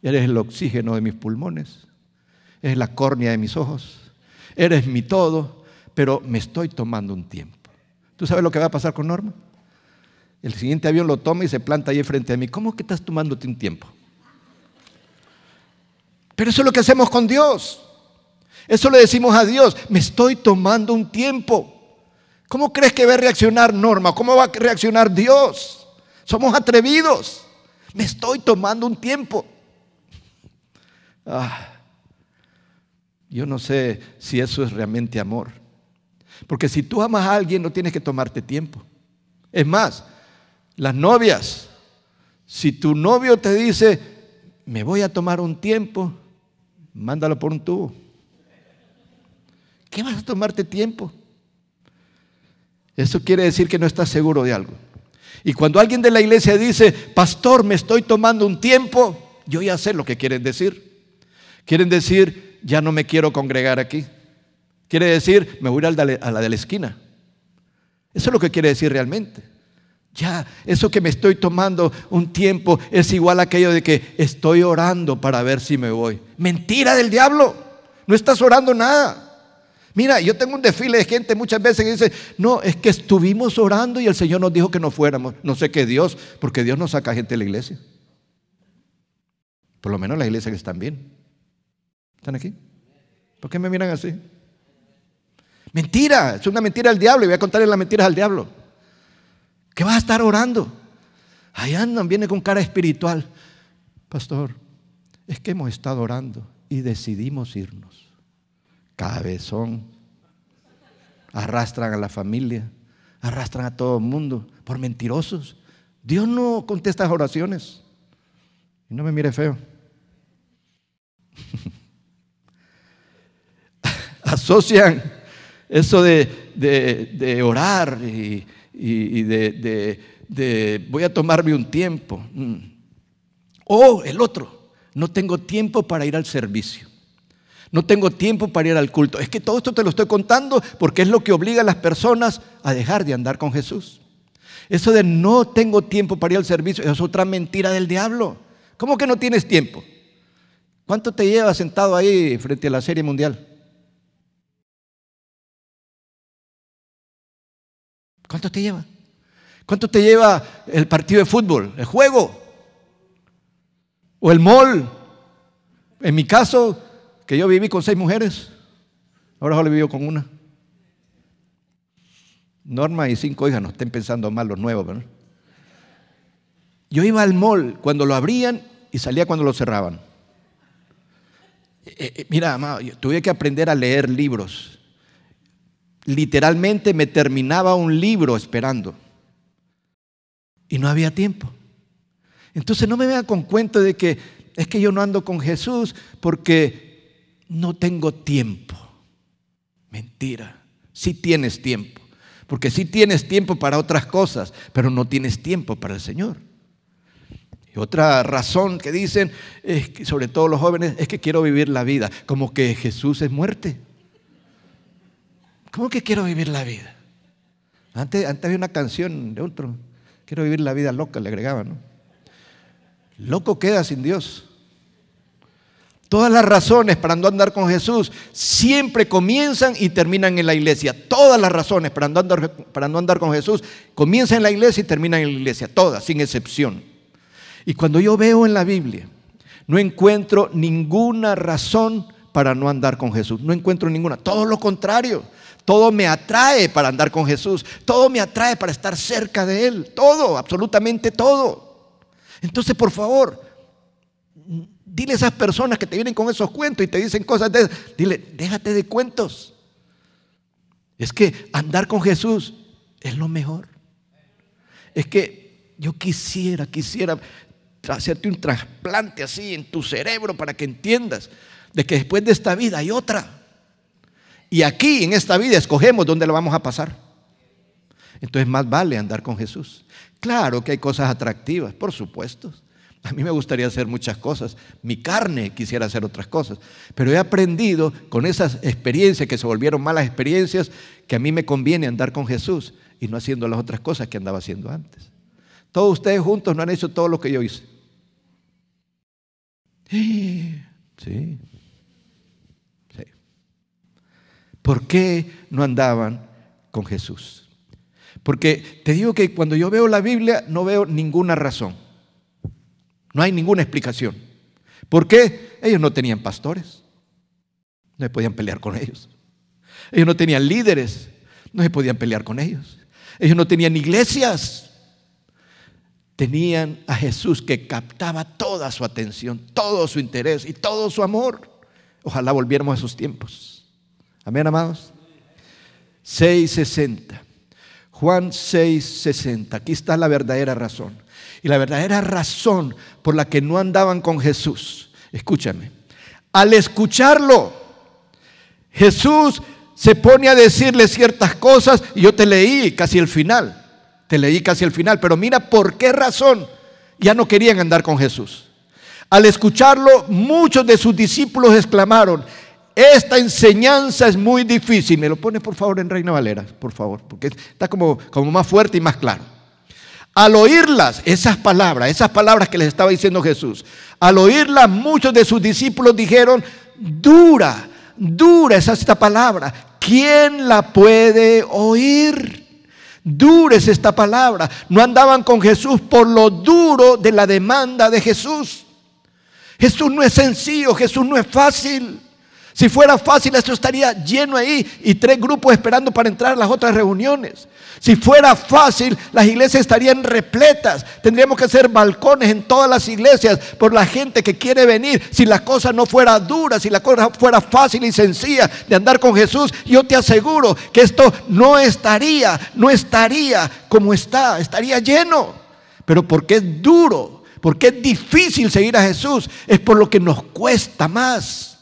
Eres el oxígeno de mis pulmones, eres la córnea de mis ojos, eres mi todo, pero me estoy tomando un tiempo. ¿Tú sabes lo que va a pasar con Norma? El siguiente avión lo toma y se planta ahí frente a mí. ¿Cómo que estás tomándote un tiempo? Pero eso es lo que hacemos con Dios. Eso le decimos a Dios, me estoy tomando un tiempo. ¿Cómo crees que va a reaccionar Norma? ¿Cómo va a reaccionar Dios? Somos atrevidos. Me estoy tomando un tiempo. Ah, yo no sé si eso es realmente amor. Porque si tú amas a alguien no tienes que tomarte tiempo. Es más, las novias, si tu novio te dice, me voy a tomar un tiempo, mándalo por un tubo vas a tomarte tiempo? Eso quiere decir que no estás seguro de algo. Y cuando alguien de la iglesia dice, pastor, me estoy tomando un tiempo, yo ya sé lo que quieren decir. Quieren decir, ya no me quiero congregar aquí. Quiere decir, me voy a ir a la de la esquina. Eso es lo que quiere decir realmente. Ya, eso que me estoy tomando un tiempo es igual a aquello de que estoy orando para ver si me voy. Mentira del diablo. No estás orando nada. Mira, yo tengo un desfile de gente muchas veces que dice, no, es que estuvimos orando y el Señor nos dijo que no fuéramos. No sé qué Dios, porque Dios no saca gente de la iglesia. Por lo menos las iglesias que están bien. ¿Están aquí? ¿Por qué me miran así? Mentira, es una mentira al diablo y voy a contarle las mentiras al diablo. ¿Qué vas a estar orando? Ahí andan, viene con cara espiritual. Pastor, es que hemos estado orando y decidimos irnos cabezón. Arrastran a la familia, arrastran a todo el mundo por mentirosos. Dios no contesta oraciones. Y no me mire feo. Asocian eso de, orar y, de, voy a tomarme un tiempo. Mm. O el otro, no tengo tiempo para ir al servicio. No tengo tiempo para ir al culto. Es que todo esto te lo estoy contando porque es lo que obliga a las personas a dejar de andar con Jesús. Eso de no tengo tiempo para ir al servicio es otra mentira del diablo. ¿Cómo que no tienes tiempo? ¿Cuánto te llevas sentado ahí frente a la serie mundial? ¿Cuánto te lleva? ¿Cuánto te lleva el partido de fútbol, el juego? ¿O el mall? En mi caso, que yo viví con seis mujeres, ahora solo vivo con una. Norma y cinco hijas, no estén pensando mal los nuevos, ¿verdad? Yo iba al mall cuando lo abrían y salía cuando lo cerraban. Eh, eh, mira, amado, tuve que aprender a leer libros. Literalmente me terminaba un libro esperando. Y no había tiempo. Entonces no me vean con cuento de que es que yo no ando con Jesús porque no tengo tiempo. Mentira, si tienes tiempo. Porque si tienes tiempo para otras cosas, pero no tienes tiempo para el Señor. Y otra razón que dicen, sobre todo los jóvenes, es que quiero vivir la vida, como que Jesús es muerte. ¿Cómo que quiero vivir la vida? Antes, antes había una canción de otro, quiero vivir la vida loca, le agregaban. ¿no? Loco queda sin Dios. Todas las razones para no andar con Jesús siempre comienzan y terminan en la iglesia. Todas las razones para no andar, para no andar con Jesús comienzan en la iglesia y terminan en la iglesia. Todas, sin excepción. Y cuando yo veo en la Biblia, no encuentro ninguna razón para no andar con Jesús. No encuentro ninguna. Todo lo contrario. Todo me atrae para andar con Jesús. Todo me atrae para estar cerca de Él. Todo, absolutamente todo. Entonces, por favor, Dile a esas personas que te vienen con esos cuentos y te dicen cosas de Dile, déjate de cuentos. Es que andar con Jesús es lo mejor. Es que yo quisiera, quisiera hacerte un trasplante así en tu cerebro para que entiendas de que después de esta vida hay otra. Y aquí en esta vida escogemos dónde lo vamos a pasar. Entonces más vale andar con Jesús. Claro que hay cosas atractivas, por supuesto. A mí me gustaría hacer muchas cosas. Mi carne quisiera hacer otras cosas. Pero he aprendido con esas experiencias que se volvieron malas experiencias que a mí me conviene andar con Jesús y no haciendo las otras cosas que andaba haciendo antes. Todos ustedes juntos no han hecho todo lo que yo hice. Sí. sí. ¿Por qué no andaban con Jesús? Porque te digo que cuando yo veo la Biblia no veo ninguna razón. No hay ninguna explicación. ¿Por qué? Ellos no tenían pastores. No se podían pelear con ellos. Ellos no tenían líderes. No se podían pelear con ellos. Ellos no tenían iglesias. Tenían a Jesús que captaba toda su atención, todo su interés y todo su amor. Ojalá volviéramos a esos tiempos. Amén, amados. 660. Juan 660. Aquí está la verdadera razón. Y la verdadera razón por la que no andaban con Jesús, escúchame, al escucharlo, Jesús se pone a decirle ciertas cosas y yo te leí casi el final, te leí casi el final, pero mira por qué razón ya no querían andar con Jesús. Al escucharlo, muchos de sus discípulos exclamaron, esta enseñanza es muy difícil. Me lo pones por favor en Reina Valera, por favor, porque está como, como más fuerte y más claro. Al oírlas, esas palabras, esas palabras que les estaba diciendo Jesús, al oírlas muchos de sus discípulos dijeron, dura, dura es esta palabra, ¿quién la puede oír? Dura es esta palabra. No andaban con Jesús por lo duro de la demanda de Jesús. Jesús no es sencillo, Jesús no es fácil. Si fuera fácil, esto estaría lleno ahí y tres grupos esperando para entrar a las otras reuniones. Si fuera fácil, las iglesias estarían repletas. Tendríamos que hacer balcones en todas las iglesias por la gente que quiere venir. Si la cosa no fuera dura, si la cosa fuera fácil y sencilla de andar con Jesús, yo te aseguro que esto no estaría, no estaría como está, estaría lleno. Pero porque es duro, porque es difícil seguir a Jesús, es por lo que nos cuesta más.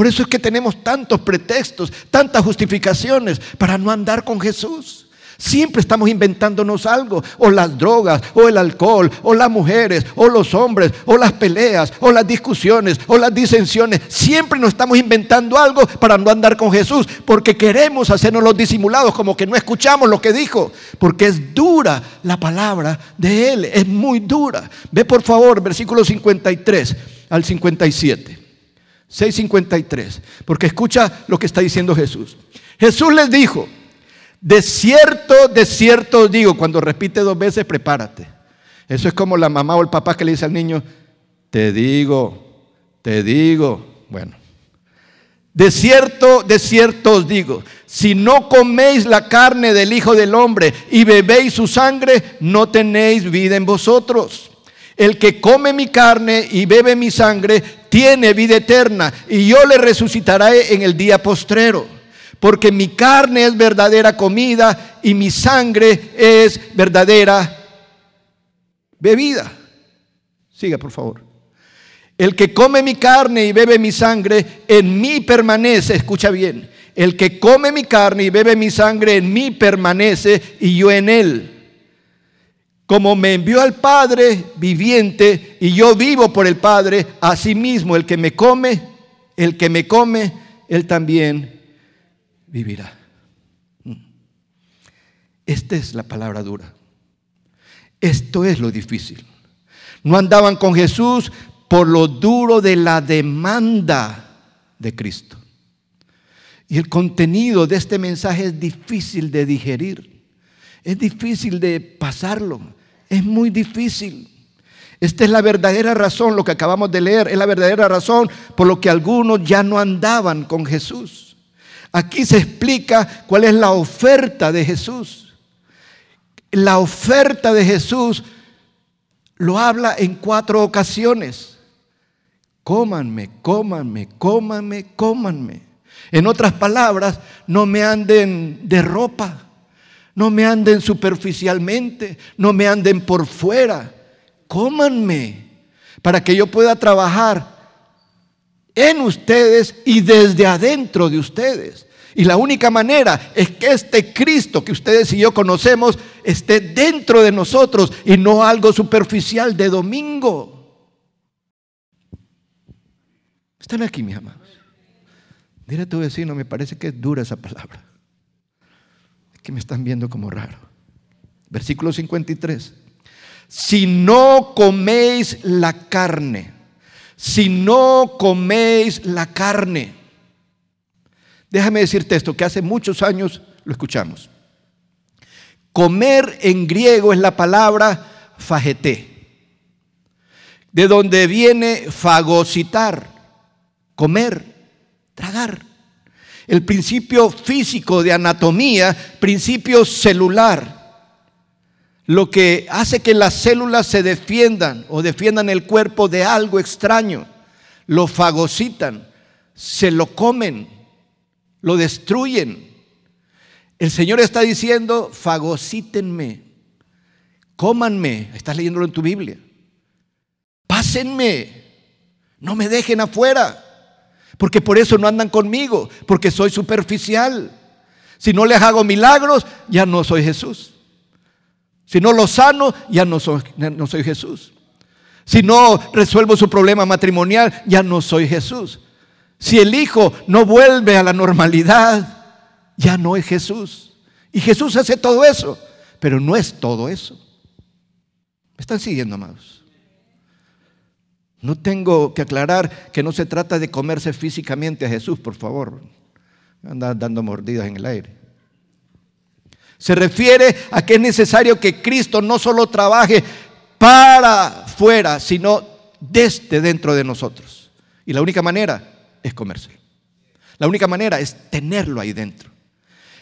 Por eso es que tenemos tantos pretextos, tantas justificaciones para no andar con Jesús. Siempre estamos inventándonos algo, o las drogas, o el alcohol, o las mujeres, o los hombres, o las peleas, o las discusiones, o las disensiones. Siempre nos estamos inventando algo para no andar con Jesús, porque queremos hacernos los disimulados, como que no escuchamos lo que dijo, porque es dura la palabra de Él, es muy dura. Ve por favor, versículo 53 al 57. 6.53. Porque escucha lo que está diciendo Jesús. Jesús les dijo, de cierto, de cierto digo, cuando repite dos veces, prepárate. Eso es como la mamá o el papá que le dice al niño, te digo, te digo. Bueno, de cierto, de cierto os digo, si no coméis la carne del Hijo del Hombre y bebéis su sangre, no tenéis vida en vosotros. El que come mi carne y bebe mi sangre tiene vida eterna y yo le resucitaré en el día postrero. Porque mi carne es verdadera comida y mi sangre es verdadera bebida. Siga, por favor. El que come mi carne y bebe mi sangre, en mí permanece, escucha bien. El que come mi carne y bebe mi sangre, en mí permanece y yo en él. Como me envió al Padre viviente y yo vivo por el Padre, así mismo el que me come, el que me come, él también vivirá. Mm. Esta es la palabra dura. Esto es lo difícil. No andaban con Jesús por lo duro de la demanda de Cristo. Y el contenido de este mensaje es difícil de digerir. Es difícil de pasarlo es muy difícil. Esta es la verdadera razón, lo que acabamos de leer, es la verdadera razón por lo que algunos ya no andaban con Jesús. Aquí se explica cuál es la oferta de Jesús. La oferta de Jesús lo habla en cuatro ocasiones. Cómanme, cómanme, cómanme, cómanme. En otras palabras, no me anden de ropa. No me anden superficialmente, no me anden por fuera. Cómanme para que yo pueda trabajar en ustedes y desde adentro de ustedes. Y la única manera es que este Cristo que ustedes y yo conocemos esté dentro de nosotros y no algo superficial de domingo. Están aquí, mis amados. Dile a tu vecino, me parece que es dura esa palabra que me están viendo como raro. Versículo 53. Si no coméis la carne, si no coméis la carne. Déjame decirte esto, que hace muchos años lo escuchamos. Comer en griego es la palabra fagete, de donde viene fagocitar, comer, tragar el principio físico de anatomía, principio celular. Lo que hace que las células se defiendan o defiendan el cuerpo de algo extraño. Lo fagocitan, se lo comen, lo destruyen. El Señor está diciendo, fagocítenme, cómanme. Estás leyéndolo en tu Biblia. Pásenme, no me dejen afuera. Porque por eso no andan conmigo, porque soy superficial. Si no les hago milagros, ya no soy Jesús. Si no los sano, ya no soy, Jesús. Si no resuelvo su problema matrimonial, ya no soy Jesús. Si el hijo no vuelve a la normalidad, ya no es Jesús. Y Jesús hace todo eso, pero no es todo eso. ¿Me están siguiendo, amados? No tengo que aclarar que no se trata de comerse físicamente a Jesús, por favor. Anda dando mordidas en el aire. Se refiere a que es necesario que Cristo no solo trabaje para fuera, sino desde dentro de nosotros. Y la única manera es comérselo. La única manera es tenerlo ahí dentro.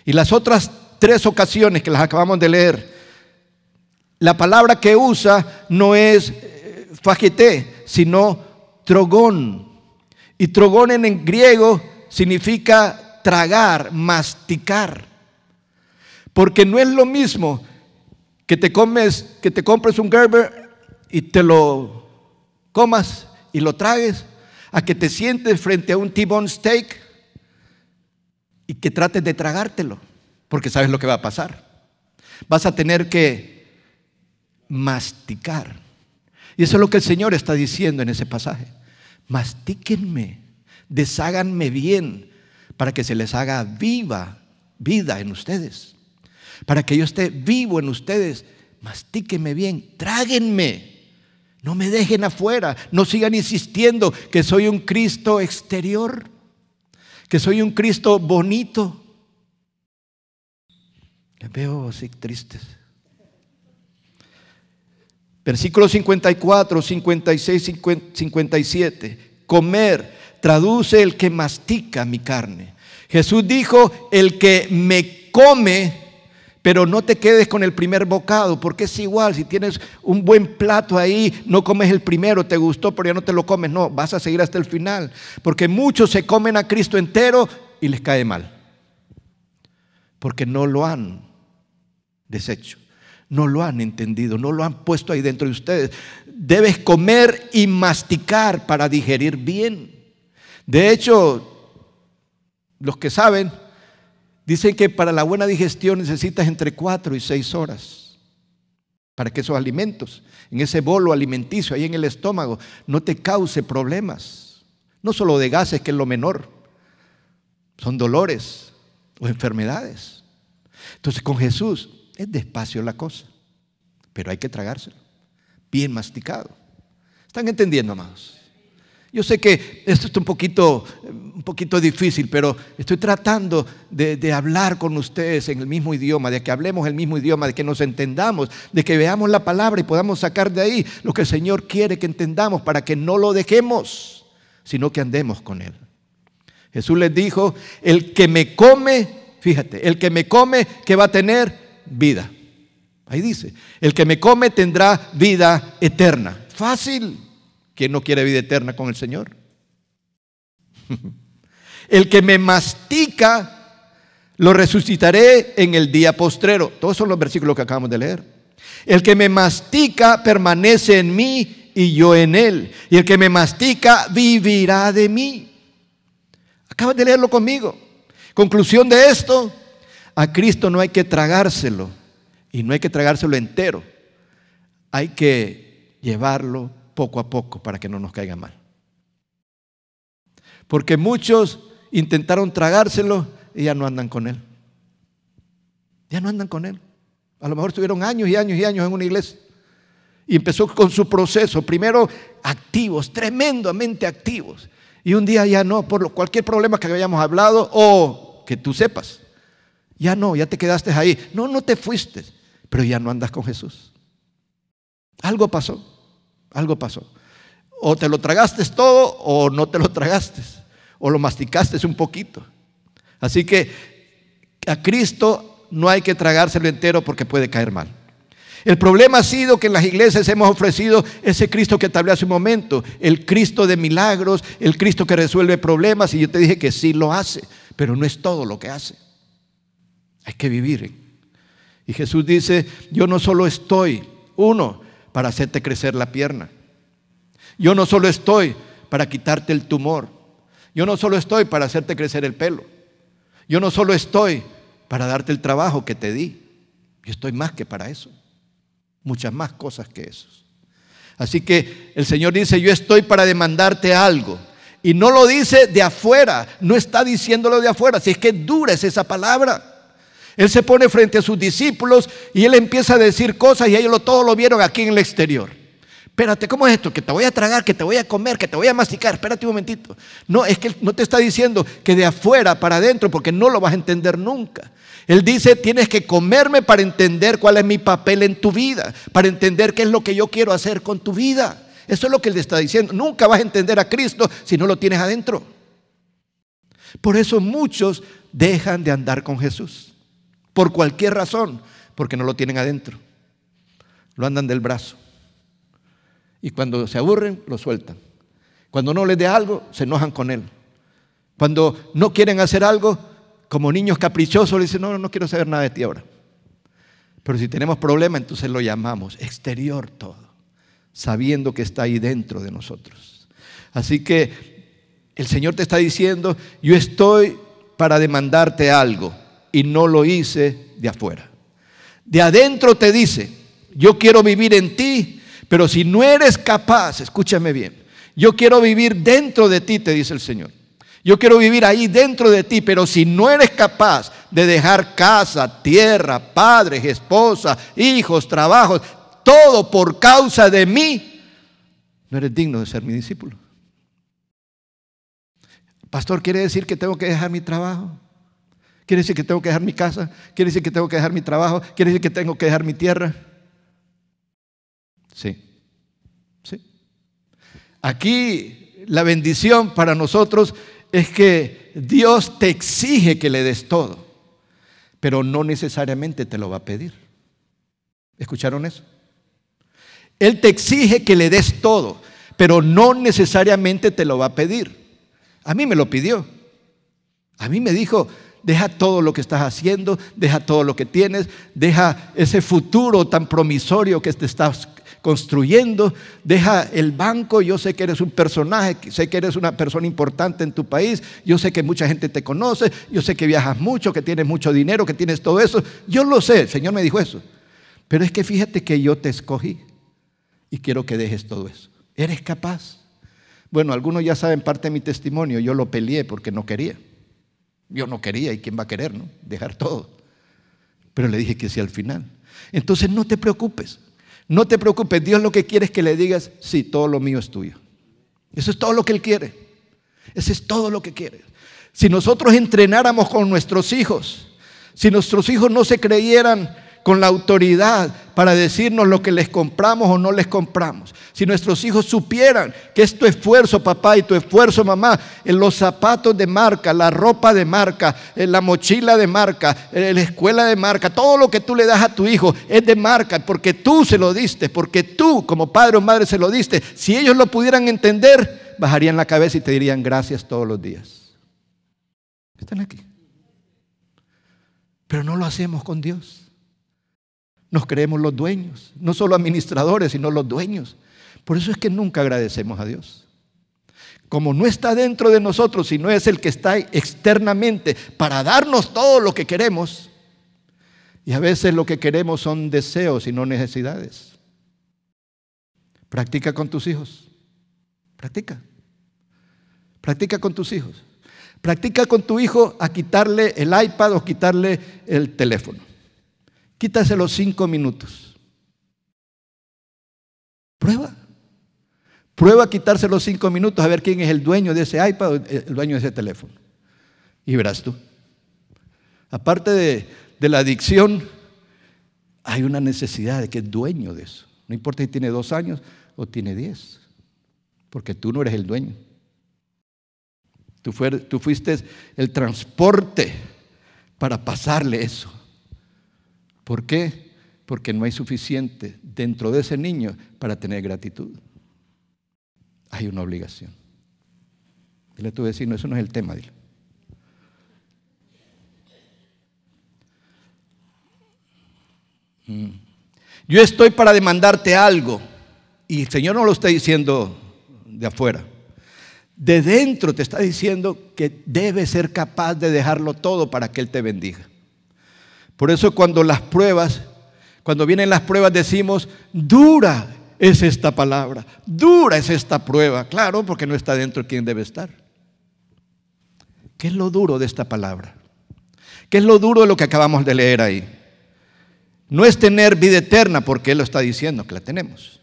Y las otras tres ocasiones que las acabamos de leer, la palabra que usa no es eh, fajete sino trogón. Y trogón en griego significa tragar, masticar. Porque no es lo mismo que te comes, que te compres un Gerber y te lo comas y lo tragues, a que te sientes frente a un T-bone steak y que trates de tragártelo, porque sabes lo que va a pasar. Vas a tener que masticar. Y eso es lo que el Señor está diciendo en ese pasaje. Mastíquenme, desháganme bien, para que se les haga viva vida en ustedes. Para que yo esté vivo en ustedes, mastíquenme bien, tráguenme. No me dejen afuera, no sigan insistiendo que soy un Cristo exterior, que soy un Cristo bonito. Les veo así tristes. Versículo 54, 56, 57. Comer traduce el que mastica mi carne. Jesús dijo, el que me come, pero no te quedes con el primer bocado, porque es igual, si tienes un buen plato ahí, no comes el primero, te gustó, pero ya no te lo comes, no, vas a seguir hasta el final, porque muchos se comen a Cristo entero y les cae mal, porque no lo han deshecho. No lo han entendido, no lo han puesto ahí dentro de ustedes. Debes comer y masticar para digerir bien. De hecho, los que saben, dicen que para la buena digestión necesitas entre cuatro y 6 horas para que esos alimentos, en ese bolo alimenticio, ahí en el estómago, no te cause problemas. No solo de gases, que es lo menor, son dolores o enfermedades. Entonces con Jesús es despacio la cosa, pero hay que tragárselo, bien masticado. ¿Están entendiendo, amados? Yo sé que esto está un poquito, un poquito difícil, pero estoy tratando de, de, hablar con ustedes en el mismo idioma, de que hablemos el mismo idioma, de que nos entendamos, de que veamos la palabra y podamos sacar de ahí lo que el Señor quiere que entendamos para que no lo dejemos, sino que andemos con Él. Jesús les dijo, el que me come, fíjate, el que me come, ¿qué va a tener? vida. Ahí dice, el que me come tendrá vida eterna. Fácil. ¿Quién no quiere vida eterna con el Señor? el que me mastica, lo resucitaré en el día postrero. Todos son los versículos que acabamos de leer. El que me mastica permanece en mí y yo en él. Y el que me mastica vivirá de mí. acaba de leerlo conmigo. Conclusión de esto, a Cristo no hay que tragárselo y no hay que tragárselo entero. Hay que llevarlo poco a poco para que no nos caiga mal. Porque muchos intentaron tragárselo y ya no andan con él. Ya no andan con él. A lo mejor estuvieron años y años y años en una iglesia. Y empezó con su proceso. Primero activos, tremendamente activos. Y un día ya no, por cualquier problema que hayamos hablado o que tú sepas. Ya no, ya te quedaste ahí. No, no te fuiste, pero ya no andas con Jesús. Algo pasó, algo pasó. O te lo tragaste todo o no te lo tragaste, o lo masticaste un poquito. Así que a Cristo no hay que tragárselo entero porque puede caer mal. El problema ha sido que en las iglesias hemos ofrecido ese Cristo que te hablé hace un momento, el Cristo de milagros, el Cristo que resuelve problemas, y yo te dije que sí lo hace, pero no es todo lo que hace. Hay que vivir. Y Jesús dice, yo no solo estoy, uno, para hacerte crecer la pierna. Yo no solo estoy para quitarte el tumor. Yo no solo estoy para hacerte crecer el pelo. Yo no solo estoy para darte el trabajo que te di. Yo estoy más que para eso. Muchas más cosas que eso. Así que el Señor dice, yo estoy para demandarte algo. Y no lo dice de afuera, no está diciéndolo de afuera, si es que dura es esa palabra. Él se pone frente a sus discípulos y él empieza a decir cosas y ellos lo, todos lo vieron aquí en el exterior. Espérate, ¿cómo es esto? Que te voy a tragar, que te voy a comer, que te voy a masticar. Espérate un momentito. No, es que no te está diciendo que de afuera para adentro, porque no lo vas a entender nunca. Él dice, tienes que comerme para entender cuál es mi papel en tu vida, para entender qué es lo que yo quiero hacer con tu vida. Eso es lo que él está diciendo. Nunca vas a entender a Cristo si no lo tienes adentro. Por eso muchos dejan de andar con Jesús. Por cualquier razón, porque no lo tienen adentro. Lo andan del brazo. Y cuando se aburren, lo sueltan. Cuando no les dé algo, se enojan con él. Cuando no quieren hacer algo, como niños caprichosos, le dicen, no, no quiero saber nada de ti ahora. Pero si tenemos problema, entonces lo llamamos exterior todo, sabiendo que está ahí dentro de nosotros. Así que el Señor te está diciendo, yo estoy para demandarte algo y no lo hice de afuera. De adentro te dice, yo quiero vivir en ti, pero si no eres capaz, escúchame bien, yo quiero vivir dentro de ti, te dice el Señor. Yo quiero vivir ahí dentro de ti, pero si no eres capaz de dejar casa, tierra, padres, esposa, hijos, trabajos, todo por causa de mí, no eres digno de ser mi discípulo. Pastor, ¿quiere decir que tengo que dejar mi trabajo? Quiere decir que tengo que dejar mi casa, quiere decir que tengo que dejar mi trabajo, quiere decir que tengo que dejar mi tierra. Sí, sí. Aquí la bendición para nosotros es que Dios te exige que le des todo, pero no necesariamente te lo va a pedir. ¿Escucharon eso? Él te exige que le des todo, pero no necesariamente te lo va a pedir. A mí me lo pidió. A mí me dijo, deja todo lo que estás haciendo, deja todo lo que tienes, deja ese futuro tan promisorio que te estás construyendo, deja el banco, yo sé que eres un personaje, sé que eres una persona importante en tu país, yo sé que mucha gente te conoce, yo sé que viajas mucho, que tienes mucho dinero, que tienes todo eso, yo lo sé, el Señor me dijo eso, pero es que fíjate que yo te escogí y quiero que dejes todo eso, eres capaz. Bueno, algunos ya saben parte de mi testimonio, yo lo peleé porque no quería. Yo no quería y quién va a querer, ¿no? Dejar todo. Pero le dije que sí al final. Entonces no te preocupes. No te preocupes. Dios lo que quiere es que le digas, sí, todo lo mío es tuyo. Eso es todo lo que Él quiere. Eso es todo lo que quiere. Si nosotros entrenáramos con nuestros hijos, si nuestros hijos no se creyeran con la autoridad para decirnos lo que les compramos o no les compramos. Si nuestros hijos supieran que es tu esfuerzo, papá, y tu esfuerzo, mamá, en los zapatos de marca, la ropa de marca, en eh, la mochila de marca, en eh, la escuela de marca, todo lo que tú le das a tu hijo es de marca, porque tú se lo diste, porque tú como padre o madre se lo diste. Si ellos lo pudieran entender, bajarían la cabeza y te dirían gracias todos los días. Están aquí. Pero no lo hacemos con Dios nos creemos los dueños, no solo administradores, sino los dueños. Por eso es que nunca agradecemos a Dios. Como no está dentro de nosotros, sino es el que está externamente para darnos todo lo que queremos. Y a veces lo que queremos son deseos y no necesidades. Practica con tus hijos. Practica. Practica con tus hijos. Practica con tu hijo a quitarle el iPad o quitarle el teléfono. Quítaselo cinco minutos. Prueba. Prueba quitarse los cinco minutos a ver quién es el dueño de ese iPad o el dueño de ese teléfono. Y verás tú. Aparte de, de la adicción, hay una necesidad de que es dueño de eso. No importa si tiene dos años o tiene diez, porque tú no eres el dueño. Tú, fuiste el transporte para pasarle eso. ¿Por qué? Porque no hay suficiente dentro de ese niño para tener gratitud. Hay una obligación. Dile a tu vecino, eso no es el tema, dile. Mm. Yo estoy para demandarte algo. Y el Señor no lo está diciendo de afuera. De dentro te está diciendo que debes ser capaz de dejarlo todo para que Él te bendiga. Por eso cuando las pruebas, cuando vienen las pruebas decimos, dura es esta palabra, dura es esta prueba. Claro, porque no está dentro quien debe estar. ¿Qué es lo duro de esta palabra? ¿Qué es lo duro de lo que acabamos de leer ahí? No es tener vida eterna, porque Él lo está diciendo que la tenemos.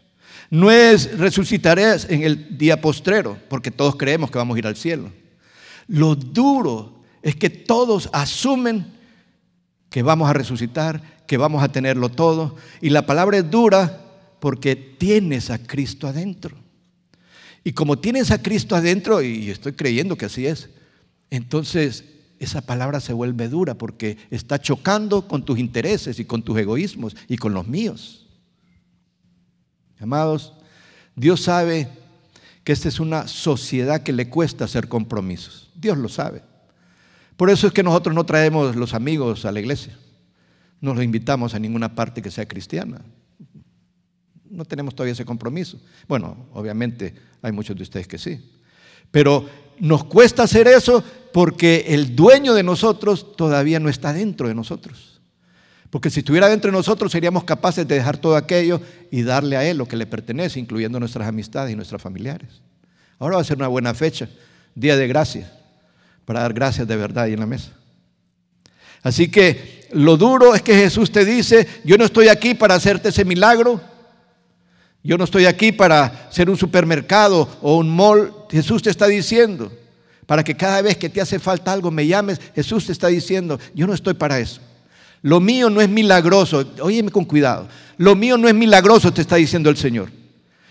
No es resucitar en el día postrero, porque todos creemos que vamos a ir al cielo. Lo duro es que todos asumen que vamos a resucitar, que vamos a tenerlo todo. Y la palabra es dura porque tienes a Cristo adentro. Y como tienes a Cristo adentro, y estoy creyendo que así es, entonces esa palabra se vuelve dura porque está chocando con tus intereses y con tus egoísmos y con los míos. Amados, Dios sabe que esta es una sociedad que le cuesta hacer compromisos. Dios lo sabe. Por eso es que nosotros no traemos los amigos a la iglesia. No los invitamos a ninguna parte que sea cristiana. No tenemos todavía ese compromiso. Bueno, obviamente hay muchos de ustedes que sí. Pero nos cuesta hacer eso porque el dueño de nosotros todavía no está dentro de nosotros. Porque si estuviera dentro de nosotros seríamos capaces de dejar todo aquello y darle a él lo que le pertenece, incluyendo nuestras amistades y nuestros familiares. Ahora va a ser una buena fecha, día de gracias para dar gracias de verdad y en la mesa. Así que lo duro es que Jesús te dice, yo no estoy aquí para hacerte ese milagro, yo no estoy aquí para ser un supermercado o un mall, Jesús te está diciendo, para que cada vez que te hace falta algo me llames, Jesús te está diciendo, yo no estoy para eso. Lo mío no es milagroso, óyeme con cuidado, lo mío no es milagroso, te está diciendo el Señor.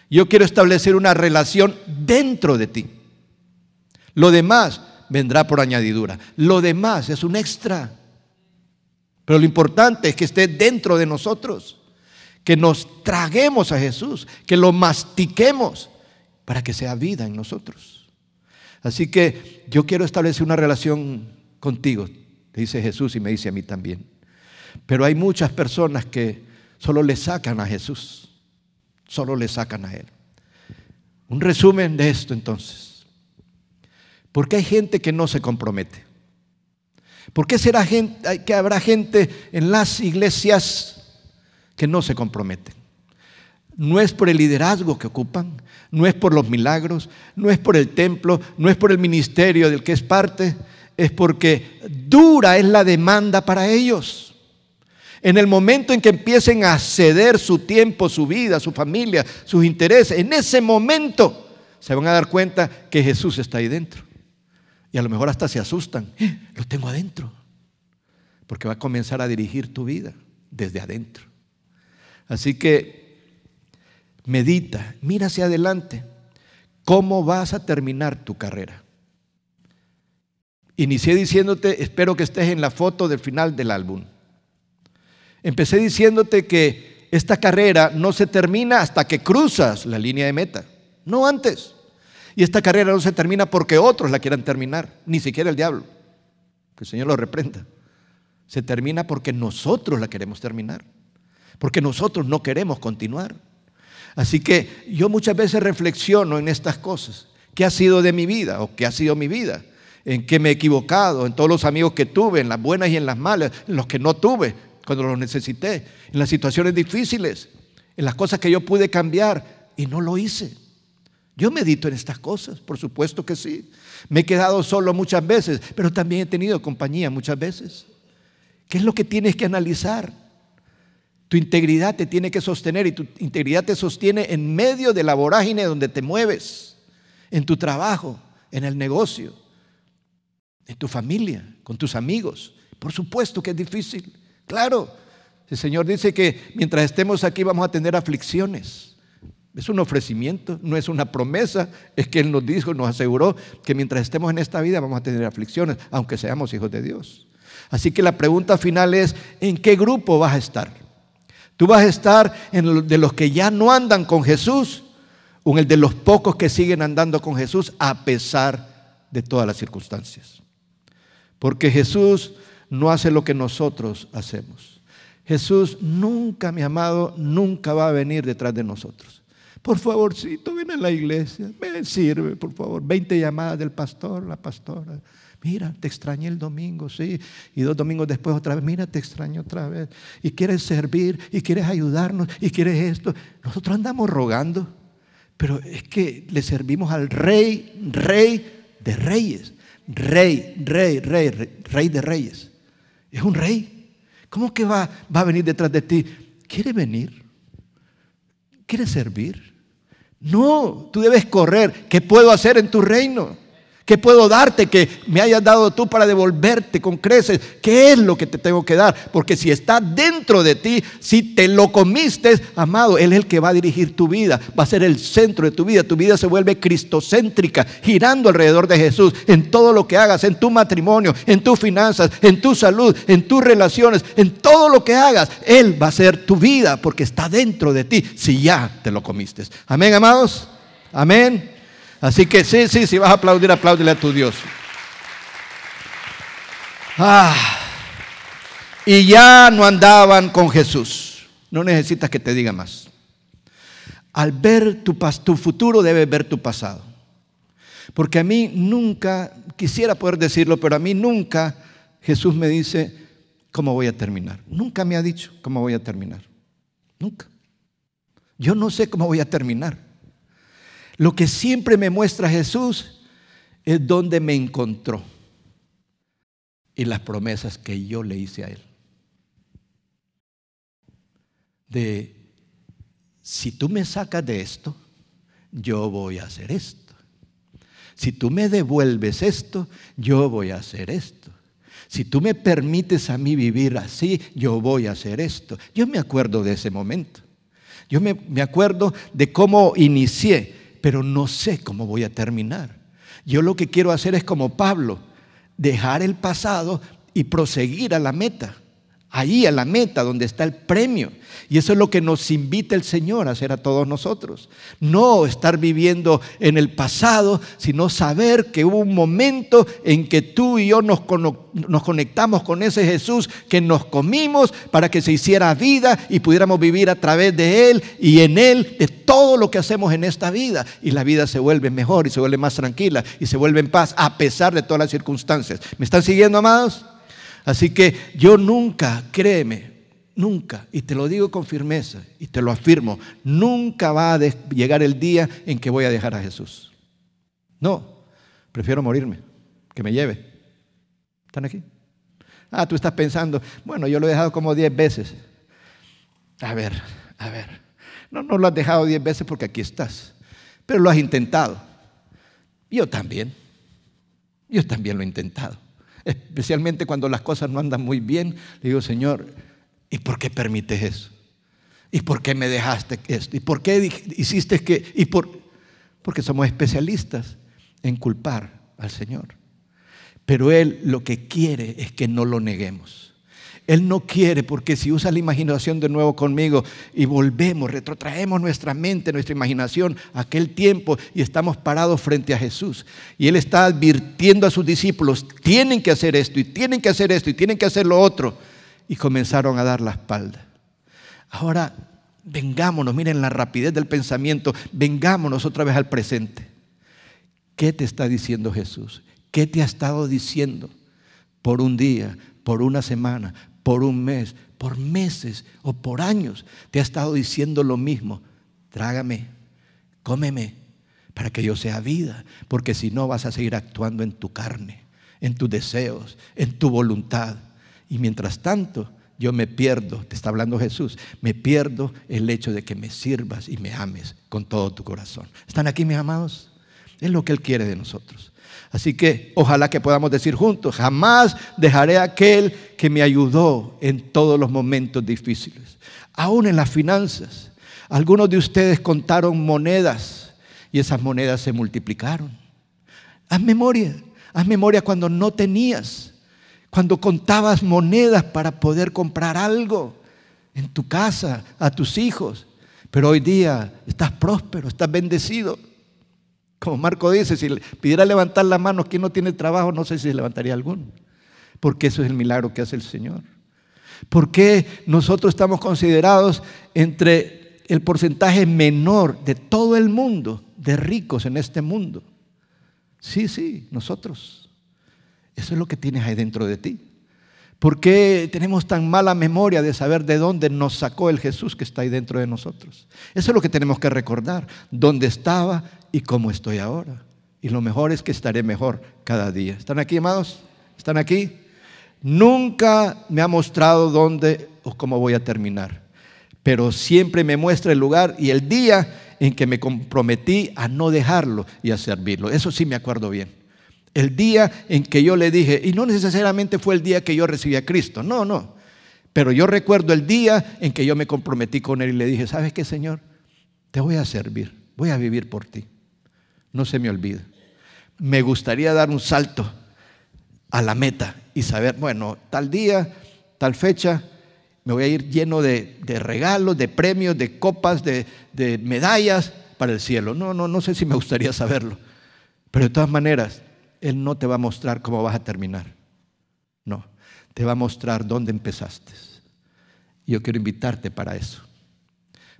Yo quiero establecer una relación dentro de ti. Lo demás vendrá por añadidura. Lo demás es un extra. Pero lo importante es que esté dentro de nosotros, que nos traguemos a Jesús, que lo mastiquemos para que sea vida en nosotros. Así que yo quiero establecer una relación contigo, dice Jesús y me dice a mí también. Pero hay muchas personas que solo le sacan a Jesús, solo le sacan a Él. Un resumen de esto entonces. Porque hay gente que no se compromete? ¿Por qué será que habrá gente en las iglesias que no se comprometen? No es por el liderazgo que ocupan, no es por los milagros, no es por el templo, no es por el ministerio del que es parte, es porque dura es la demanda para ellos. En el momento en que empiecen a ceder su tiempo, su vida, su familia, sus intereses, en ese momento se van a dar cuenta que Jesús está ahí dentro. Y a lo mejor hasta se asustan. Eh, lo tengo adentro. Porque va a comenzar a dirigir tu vida desde adentro. Así que medita, mira hacia adelante. ¿Cómo vas a terminar tu carrera? Inicié diciéndote, espero que estés en la foto del final del álbum. Empecé diciéndote que esta carrera no se termina hasta que cruzas la línea de meta, no antes. Y esta carrera no se termina porque otros la quieran terminar, ni siquiera el diablo. Que el Señor lo reprenda. Se termina porque nosotros la queremos terminar, porque nosotros no queremos continuar. Así que yo muchas veces reflexiono en estas cosas. ¿Qué ha sido de mi vida o qué ha sido mi vida? ¿En qué me he equivocado? En todos los amigos que tuve, en las buenas y en las malas, en los que no tuve cuando los necesité, en las situaciones difíciles, en las cosas que yo pude cambiar y no lo hice. Yo medito en estas cosas, por supuesto que sí. Me he quedado solo muchas veces, pero también he tenido compañía muchas veces. ¿Qué es lo que tienes que analizar? Tu integridad te tiene que sostener y tu integridad te sostiene en medio de la vorágine donde te mueves, en tu trabajo, en el negocio, en tu familia, con tus amigos. Por supuesto que es difícil, claro. El Señor dice que mientras estemos aquí vamos a tener aflicciones. Es un ofrecimiento, no es una promesa, es que Él nos dijo, nos aseguró que mientras estemos en esta vida vamos a tener aflicciones, aunque seamos hijos de Dios. Así que la pregunta final es, ¿en qué grupo vas a estar? ¿Tú vas a estar en de los que ya no andan con Jesús o en el de los pocos que siguen andando con Jesús a pesar de todas las circunstancias? Porque Jesús no hace lo que nosotros hacemos. Jesús nunca, mi amado, nunca va a venir detrás de nosotros por favorcito, ven a la iglesia, me sirve, por favor. Veinte llamadas del pastor, la pastora. Mira, te extrañé el domingo, sí. Y dos domingos después otra vez, mira, te extraño otra vez. Y quieres servir, y quieres ayudarnos, y quieres esto. Nosotros andamos rogando, pero es que le servimos al rey, rey de reyes. Rey, rey, rey, rey, de reyes. Es un rey. ¿Cómo que va, va a venir detrás de ti? ¿Quiere venir? ¿Quiere servir? No, tú debes correr. ¿Qué puedo hacer en tu reino? ¿Qué puedo darte que me hayas dado tú para devolverte con creces? ¿Qué es lo que te tengo que dar? Porque si está dentro de ti, si te lo comiste, amado, Él es el que va a dirigir tu vida, va a ser el centro de tu vida. Tu vida se vuelve cristocéntrica, girando alrededor de Jesús en todo lo que hagas, en tu matrimonio, en tus finanzas, en tu salud, en tus relaciones, en todo lo que hagas. Él va a ser tu vida porque está dentro de ti si ya te lo comiste. Amén, amados. Amén. Así que sí, sí, si vas a aplaudir, apláudele a tu Dios. Ah, y ya no andaban con Jesús. No necesitas que te diga más. Al ver tu, tu futuro, debes ver tu pasado. Porque a mí nunca, quisiera poder decirlo, pero a mí nunca Jesús me dice cómo voy a terminar. Nunca me ha dicho cómo voy a terminar. Nunca. Yo no sé cómo voy a terminar. Lo que siempre me muestra Jesús es dónde me encontró y las promesas que yo le hice a él. De, si tú me sacas de esto, yo voy a hacer esto. Si tú me devuelves esto, yo voy a hacer esto. Si tú me permites a mí vivir así, yo voy a hacer esto. Yo me acuerdo de ese momento. Yo me, me acuerdo de cómo inicié pero no sé cómo voy a terminar. Yo lo que quiero hacer es como Pablo, dejar el pasado y proseguir a la meta ahí a la meta donde está el premio. Y eso es lo que nos invita el Señor a hacer a todos nosotros. No estar viviendo en el pasado, sino saber que hubo un momento en que tú y yo nos, conectamos con ese Jesús que nos comimos para que se hiciera vida y pudiéramos vivir a través de Él y en Él de todo lo que hacemos en esta vida. Y la vida se vuelve mejor y se vuelve más tranquila y se vuelve en paz a pesar de todas las circunstancias. ¿Me están siguiendo, amados? Así que yo nunca, créeme, nunca, y te lo digo con firmeza y te lo afirmo, nunca va a llegar el día en que voy a dejar a Jesús. No, prefiero morirme, que me lleve. ¿Están aquí? Ah, tú estás pensando, bueno, yo lo he dejado como diez veces. A ver, a ver. No, no lo has dejado diez veces porque aquí estás, pero lo has intentado. Yo también. Yo también lo he intentado especialmente cuando las cosas no andan muy bien. Le digo, Señor, ¿y por qué permites eso? ¿Y por qué me dejaste esto? ¿Y por qué hiciste que.? ¿Y Porque somos especialistas en culpar al Señor. Pero Él lo que quiere es que no lo neguemos. Él no quiere, porque si usa la imaginación de nuevo conmigo y volvemos, retrotraemos nuestra mente, nuestra imaginación aquel tiempo y estamos parados frente a Jesús. Y Él está advirtiendo a sus discípulos, tienen que hacer esto y tienen que hacer esto y tienen que hacer lo otro. Y comenzaron a dar la espalda. Ahora, vengámonos, miren la rapidez del pensamiento, vengámonos otra vez al presente. ¿Qué te está diciendo Jesús? ¿Qué te ha estado diciendo por un día, por una semana, por un mes, por meses o por años te ha estado diciendo lo mismo. Trágame, cómeme, para que yo sea vida, porque si no vas a seguir actuando en tu carne, en tus deseos, en tu voluntad. Y mientras tanto, yo me pierdo, te está hablando Jesús, me pierdo el hecho de que me sirvas y me ames con todo tu corazón. ¿Están aquí mis amados? Es lo que Él quiere de nosotros. Así que ojalá que podamos decir juntos, jamás dejaré a aquel que me ayudó en todos los momentos difíciles, aún en las finanzas. Algunos de ustedes contaron monedas y esas monedas se multiplicaron. Haz memoria, haz memoria cuando no tenías, cuando contabas monedas para poder comprar algo en tu casa, a tus hijos. Pero hoy día estás próspero, estás bendecido. Como Marco dice, si pidiera levantar las manos, quien no tiene trabajo, no sé si se levantaría alguno. Porque eso es el milagro que hace el Señor. ¿Por qué nosotros estamos considerados entre el porcentaje menor de todo el mundo, de ricos en este mundo? Sí, sí, nosotros. Eso es lo que tienes ahí dentro de ti. ¿Por qué tenemos tan mala memoria de saber de dónde nos sacó el Jesús que está ahí dentro de nosotros? Eso es lo que tenemos que recordar. ¿Dónde estaba y cómo estoy ahora. Y lo mejor es que estaré mejor cada día. ¿Están aquí, amados? ¿Están aquí? Nunca me ha mostrado dónde o cómo voy a terminar, pero siempre me muestra el lugar y el día en que me comprometí a no dejarlo y a servirlo. Eso sí me acuerdo bien. El día en que yo le dije, y no necesariamente fue el día que yo recibí a Cristo, no, no, pero yo recuerdo el día en que yo me comprometí con Él y le dije, ¿sabes qué, Señor? Te voy a servir, voy a vivir por ti no se me olvida. Me gustaría dar un salto a la meta y saber, bueno, tal día, tal fecha, me voy a ir lleno de, regalos, de premios, de copas, de, medallas para el cielo. No, no, no sé si me gustaría saberlo. Pero de todas maneras, Él no te va a mostrar cómo vas a terminar. No, te va a mostrar dónde empezaste. Yo quiero invitarte para eso,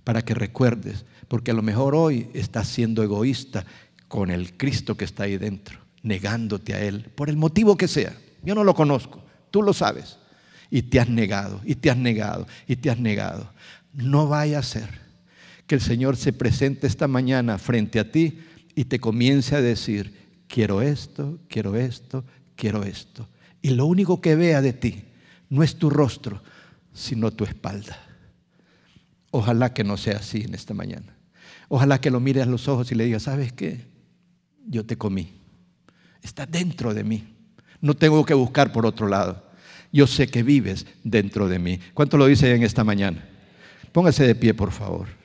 para que recuerdes, porque a lo mejor hoy estás siendo egoísta con el Cristo que está ahí dentro, negándote a Él, por el motivo que sea. Yo no lo conozco, tú lo sabes. Y te has negado, y te has negado, y te has negado. No vaya a ser que el Señor se presente esta mañana frente a ti y te comience a decir, quiero esto, quiero esto, quiero esto. Y lo único que vea de ti no es tu rostro, sino tu espalda. Ojalá que no sea así en esta mañana. Ojalá que lo mires a los ojos y le digas, ¿sabes qué? yo te comí. Está dentro de mí. No tengo que buscar por otro lado. Yo sé que vives dentro de mí. ¿Cuánto lo dice en esta mañana? Póngase de pie, por favor.